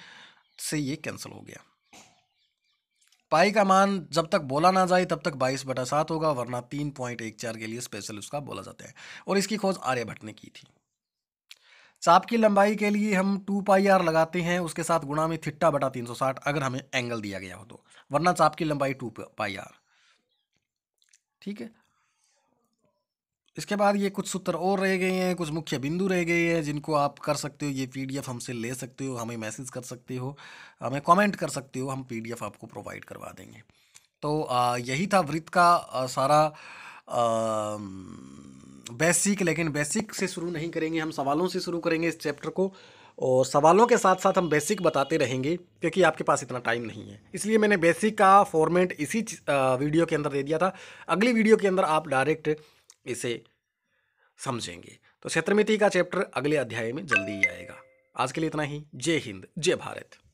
से ये कैंसिल हो गया पाई का मान जब तक बोला ना जाए तब तक बाईस बटा सात होगा वरना तीन पॉइंट एक चार के लिए स्पेशल उसका बोला जाता है और इसकी खोज आर्यभट्ट ने की थी चाप की लंबाई के लिए हम टू पाई आर लगाते हैं उसके साथ गुणा में थिट्टा बटा तीन सौ साठ अगर हमें एंगल दिया गया हो तो वरना चाप की लंबाई टू पाई आर ठीक है इसके बाद ये कुछ सूत्र और रह गए हैं कुछ मुख्य बिंदु रह गए हैं जिनको आप कर सकते हो ये पीडीएफ हमसे ले सकते हो हमें मैसेज कर सकते हो हमें कमेंट कर सकते हो हम पीडीएफ आपको प्रोवाइड करवा देंगे तो आ, यही था वृत्त का आ, सारा आ, बेसिक लेकिन बेसिक से शुरू नहीं करेंगे हम सवालों से शुरू करेंगे इस चैप्टर को और सवालों के साथ साथ हम बेसिक बताते रहेंगे क्योंकि आपके पास इतना टाइम नहीं है इसलिए मैंने बेसिक का फॉर्मेट इसी वीडियो के अंदर दे दिया था अगली वीडियो के अंदर आप डायरेक्ट इसे समझेंगे तो क्षेत्रमिति का चैप्टर अगले अध्याय में जल्दी ही आएगा आज के लिए इतना ही जय हिंद जय भारत